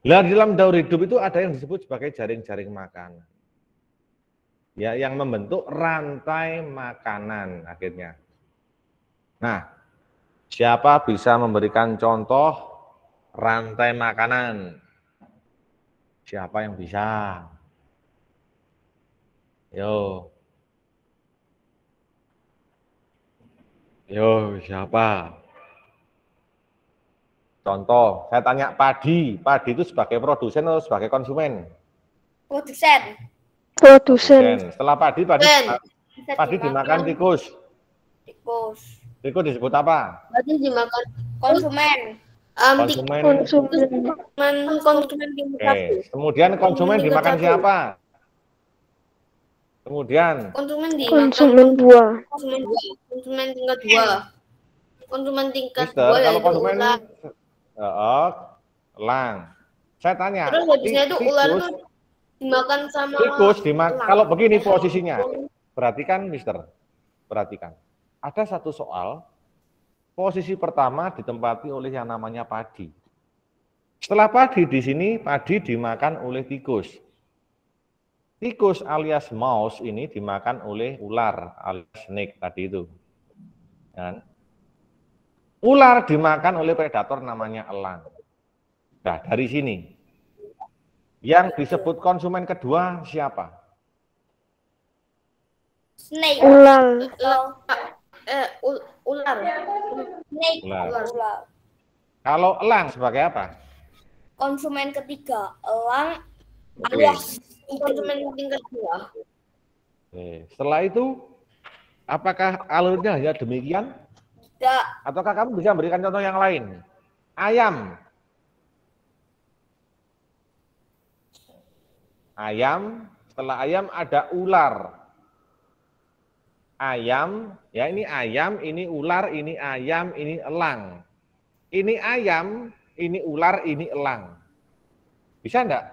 Lah dalam daur hidup itu ada yang disebut sebagai jaring-jaring makanan. Ya, yang membentuk rantai makanan akhirnya. Nah, siapa bisa memberikan contoh rantai makanan? Siapa yang bisa? Yo. Yo, siapa? Contoh, saya tanya padi, padi itu sebagai produsen atau sebagai konsumen? Produsen. Produsen. Setelah padi, padi, Bisa padi dimakan, dimakan tikus. Tikus. Tikus disebut apa? Padi dimakan konsumen. Um, konsumen. Konsumen. konsumen okay. Kemudian konsumen, dimakan siapa? Kemudian. Konsumen dimakan. Konsumen buah. Konsumen buah. Konsumen tingkat dua. Konsumen tingkat Mister, dua. Kalau konsumen uh, lang. Saya tanya. Terus habisnya itu ular tuh dimakan sama tikus dimakan. Kalau begini posisinya, perhatikan Mister, perhatikan. Ada satu soal posisi pertama ditempati oleh yang namanya padi. Setelah padi di sini, padi dimakan oleh tikus. Tikus alias mouse ini dimakan oleh ular alias snake tadi itu. Dan Ular dimakan oleh predator namanya elang. Nah, dari sini. Yang disebut konsumen kedua siapa? Snake. Ular. ular. Eh, Snake. Ular. Kalau elang sebagai apa? Konsumen ketiga. Elang. Okay. Konsumen ketiga. Oke. Setelah itu, apakah alurnya ya demikian? Tidak. Ataukah kamu bisa memberikan contoh yang lain? Ayam. Ayam, setelah ayam ada ular. Ayam, ya ini ayam, ini ular, ini ayam, ini elang. Ini ayam, ini ular, ini elang. Bisa enggak?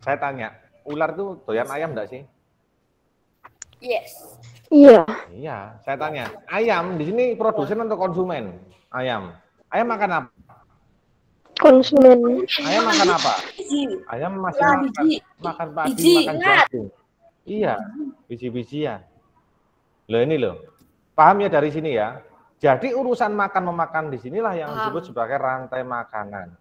Saya tanya, ular itu doyan ayam enggak sih? Yes. Iya. Iya, saya tanya. Ayam di sini produsen untuk konsumen? Ayam. Ayam makan apa? Konsumen. Ayam makan apa? Ayam masih makan, makan padi, makan jagung. Iya, biji-bijian. Ya. Lo ini loh. Paham ya dari sini ya? Jadi urusan makan memakan di sinilah yang disebut sebagai rantai makanan.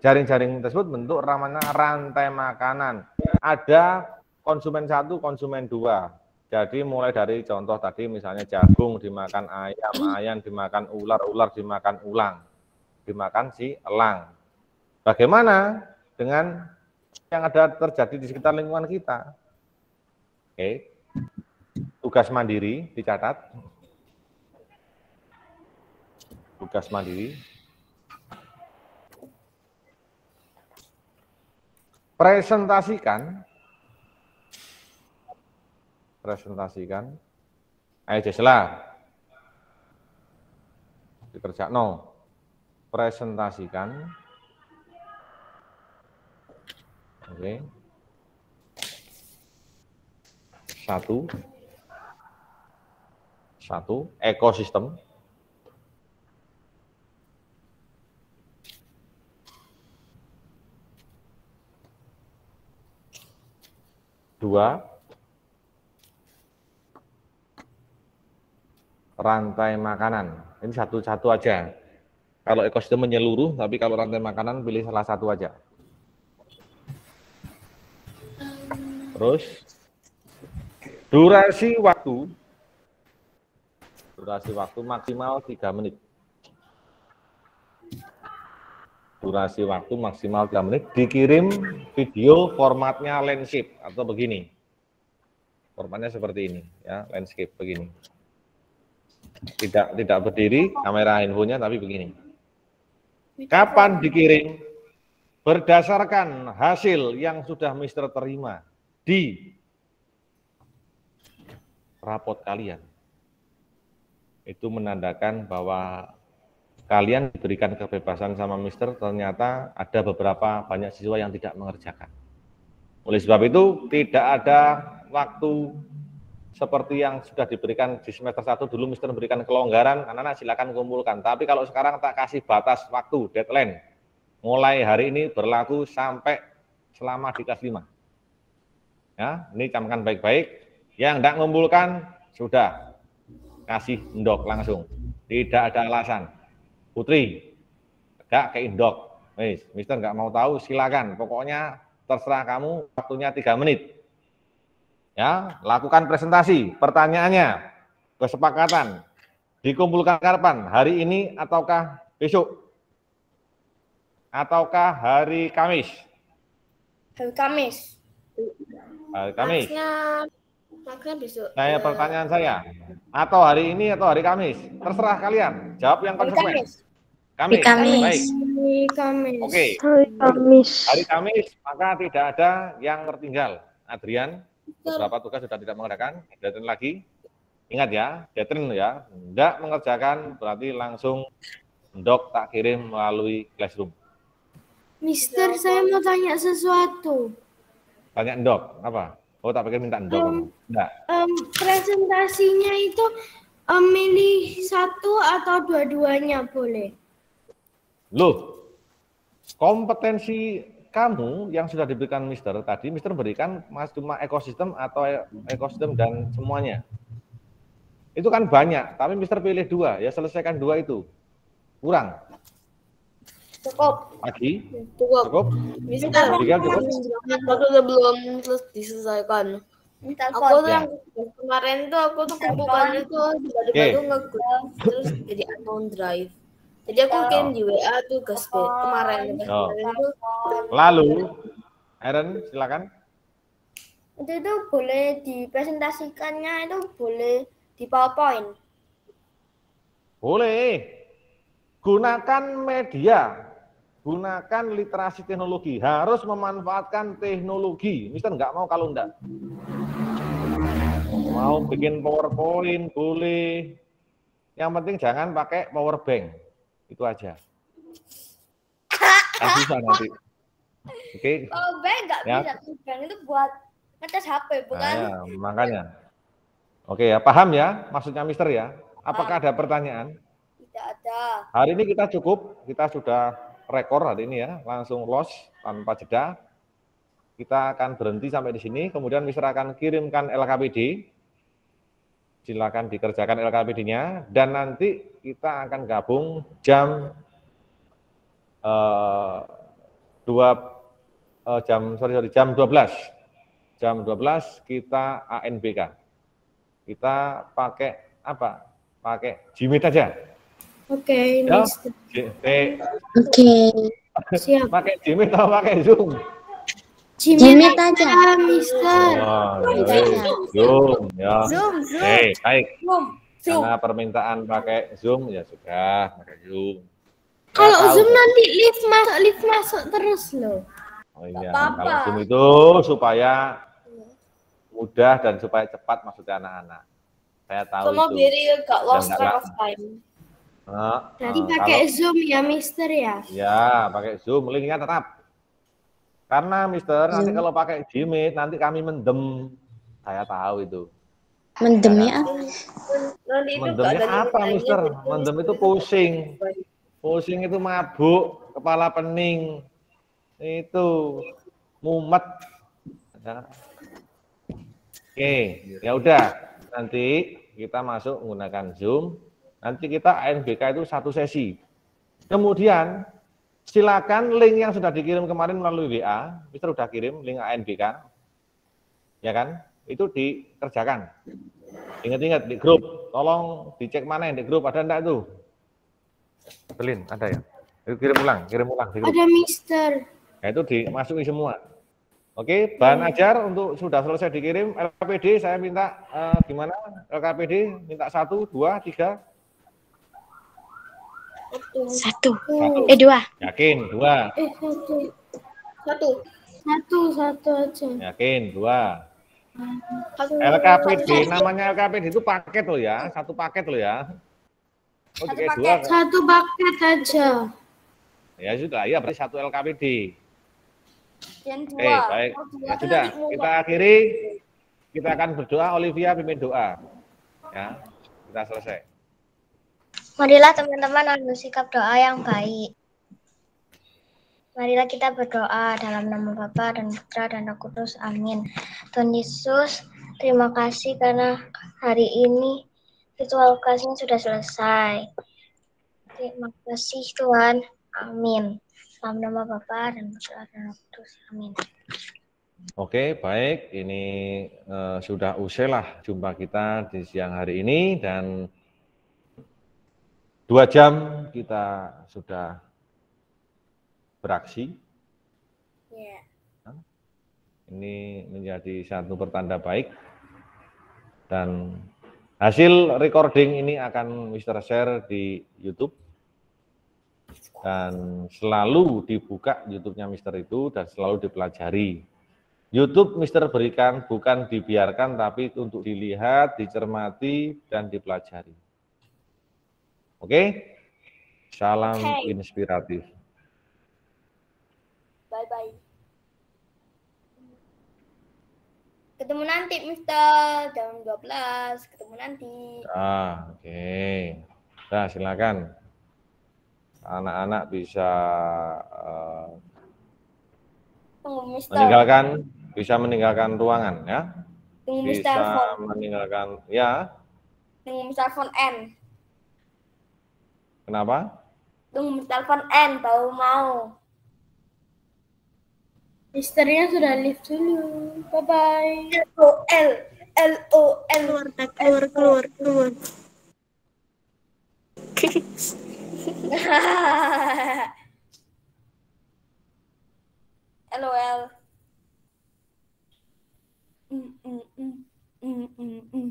Jaring-jaring tersebut bentuk ramana rantai makanan. Ada konsumen satu, konsumen dua. Jadi mulai dari contoh tadi misalnya jagung dimakan ayam, ayam dimakan ular, ular dimakan ulang, dimakan si elang. Bagaimana dengan yang ada terjadi di sekitar lingkungan kita? Oke. Tugas mandiri dicatat. Tugas mandiri. Presentasikan presentasikan ayo jelas dikerja no presentasikan oke okay. satu satu ekosistem dua rantai makanan. Ini satu-satu aja. Kalau ekosistem menyeluruh, tapi kalau rantai makanan pilih salah satu aja. Terus durasi waktu durasi waktu maksimal tiga menit. Durasi waktu maksimal tiga menit dikirim video formatnya landscape atau begini. Formatnya seperti ini ya, landscape begini. Tidak tidak berdiri, kamera handphonenya tapi begini. Kapan dikirim? Berdasarkan hasil yang sudah Mister terima di rapot kalian. Itu menandakan bahwa kalian diberikan kebebasan sama Mister ternyata ada beberapa banyak siswa yang tidak mengerjakan. Oleh sebab itu tidak ada waktu seperti yang sudah diberikan di semester 1 dulu Mister memberikan kelonggaran, anak-anak silakan kumpulkan. Tapi kalau sekarang tak kasih batas waktu, deadline. Mulai hari ini berlaku sampai selama di kelas 5. Ya, ini camkan baik-baik. Yang tidak mengumpulkan sudah kasih indok langsung. Tidak ada alasan. Putri, gak ke indok. Mister nggak mau tahu, silakan. Pokoknya terserah kamu, waktunya tiga menit Ya, lakukan presentasi, pertanyaannya, kesepakatan, dikumpulkan kapan? Hari ini ataukah besok? Ataukah hari Kamis? Hari Kamis. Hari Kamis. Maksudnya, maksudnya besok. Nah, ya, pertanyaan saya, atau hari ini atau hari Kamis? Terserah kalian, jawab yang konsekuen. Kamis. Kamis. Hari Kamis. Baik. Hari Kamis. Oke. Okay. Hari Kamis. Hari Kamis, maka tidak ada yang tertinggal. Adrian beberapa tugas sudah tidak mengerjakan, deadline lagi. Ingat ya, deadline ya, tidak mengerjakan berarti langsung dok tak kirim melalui classroom. Mister, saya mau tanya sesuatu. Tanya dok, apa? Oh, tak pikir minta dok. Um, Enggak. Um, presentasinya itu um, milih satu atau dua-duanya boleh? Loh, kompetensi kamu yang sudah diberikan Mister tadi, Mister berikan mas cuma ekosistem atau e, ekosistem dan semuanya. Itu kan banyak, tapi Mister pilih dua, ya selesaikan dua itu. Kurang. Cukup. Lagi? Cukup. Cukup. Mister, Tiga, cukup. Aku udah belum diselesaikan. Minta aku tuh yang kemarin tuh aku tuh kumpulkan itu tiba-tiba okay. tuh nge terus jadi unknown drive. Jadi aku oh. Iya. kirim di WA tuh ke Spain oh. kemarin. Oh. Lalu, Aaron silakan. Itu tuh boleh dipresentasikannya itu boleh di PowerPoint. Boleh. Gunakan media, gunakan literasi teknologi. Harus memanfaatkan teknologi. Mister nggak mau kalau enggak. Mau bikin PowerPoint boleh. Yang penting jangan pakai power bank. Itu aja. Nah, bisa nanti. Oke. Okay. Kalau B nggak ya. bisa tujuan itu buat ngecas HP bukan? Nah, ya, makanya. Oke ya, paham ya maksudnya Mister ya? Apakah ada pertanyaan? Tidak ada. Hari ini kita cukup, kita sudah rekor hari ini ya, langsung los tanpa jeda. Kita akan berhenti sampai di sini, kemudian Mister akan kirimkan LKPD Silakan dikerjakan LKPD-nya dan nanti kita akan gabung jam uh, 2 uh, jam sorry sorry jam 12. Jam 12 kita ANBK. Kita pakai apa? Pakai Jimit aja. Oke, okay, ya, Oke. Okay. Siap. pakai Jimit atau pakai Zoom? Jimit aja. Mister. Oh, zoom ya. Zoom, zoom. Oke, baik. Zoom. Karena permintaan pakai Zoom ya sudah pakai Zoom. Kalau ya, Zoom nanti lift masuk lift masuk terus loh. Oh iya, apa -apa. kalau Zoom itu supaya mudah dan supaya cepat maksudnya anak-anak. Saya tahu Semua itu. Diri gak lost track of time. Nah, Nanti pakai kalau, Zoom ya, Mister ya? Ya, pakai Zoom. Linknya tetap karena Mister nanti hmm. kalau pakai jimit nanti kami mendem. Saya tahu itu. Mendemnya apa? Mendemnya apa, Mister? Gitu. Mendem itu pusing. Pusing itu mabuk, kepala pening. Itu mumet. Ya. Oke, ya udah. Nanti kita masuk menggunakan Zoom. Nanti kita ANBK itu satu sesi. Kemudian Silakan link yang sudah dikirim kemarin melalui WA, Mister sudah kirim link ANBK, ya kan? Itu dikerjakan. Ingat-ingat di grup, tolong dicek mana yang di grup ada enggak tuh? Belin ada ya? kirim ulang, kirim ulang. Di grup. Ada Mister. Nah, itu dimasuki semua. Oke, bahan ya. ajar untuk sudah selesai dikirim LKPD saya minta uh, gimana LKPD minta satu, dua, tiga, satu. Eh dua. Yakin dua. Eh, satu. Satu. Satu satu aja. Yakin dua. Satu, LKPD satu, namanya LKPD itu paket loh ya, satu paket loh ya. Oh, satu paket, dua. satu paket aja. Ya sudah, ya berarti satu LKPD. Yang Eh, baik. Oh, ya sudah, kita akhiri. Kita akan berdoa, Olivia pimpin doa. Ya, kita selesai. Marilah teman-teman ambil sikap doa yang baik. Marilah kita berdoa dalam nama Bapa dan Putra dan Roh Kudus. Amin. Tuhan Yesus, terima kasih karena hari ini ritual kasih sudah selesai. Terima kasih Tuhan. Amin. Dalam nama Bapa dan Putra dan Roh Kudus. Amin. Oke, baik. Ini uh, sudah usai jumpa kita di siang hari ini dan Dua jam kita sudah beraksi. Yeah. Ini menjadi satu pertanda baik. Dan hasil recording ini akan Mister Share di YouTube. Dan selalu dibuka YouTube-nya Mister itu dan selalu dipelajari. YouTube Mister berikan bukan dibiarkan tapi untuk dilihat, dicermati, dan dipelajari. Oke? Okay? Salam okay. inspiratif. Bye-bye. Ketemu nanti, Mister. Jam 12. Ketemu nanti. Ah, oke. Okay. Nah, silakan. Anak-anak bisa uh, meninggalkan bisa meninggalkan ruangan ya. Tunggu, bisa Mister. meninggalkan ya. Tunggu Mister Phone N. Kenapa? Tunggu telepon N baru mau. Misternya sudah lift dulu. Bye bye. L O L L O L keluar keluar keluar keluar. L. Mm, mm, mm, mm, mm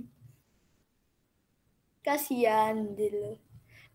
Kasihan dulu.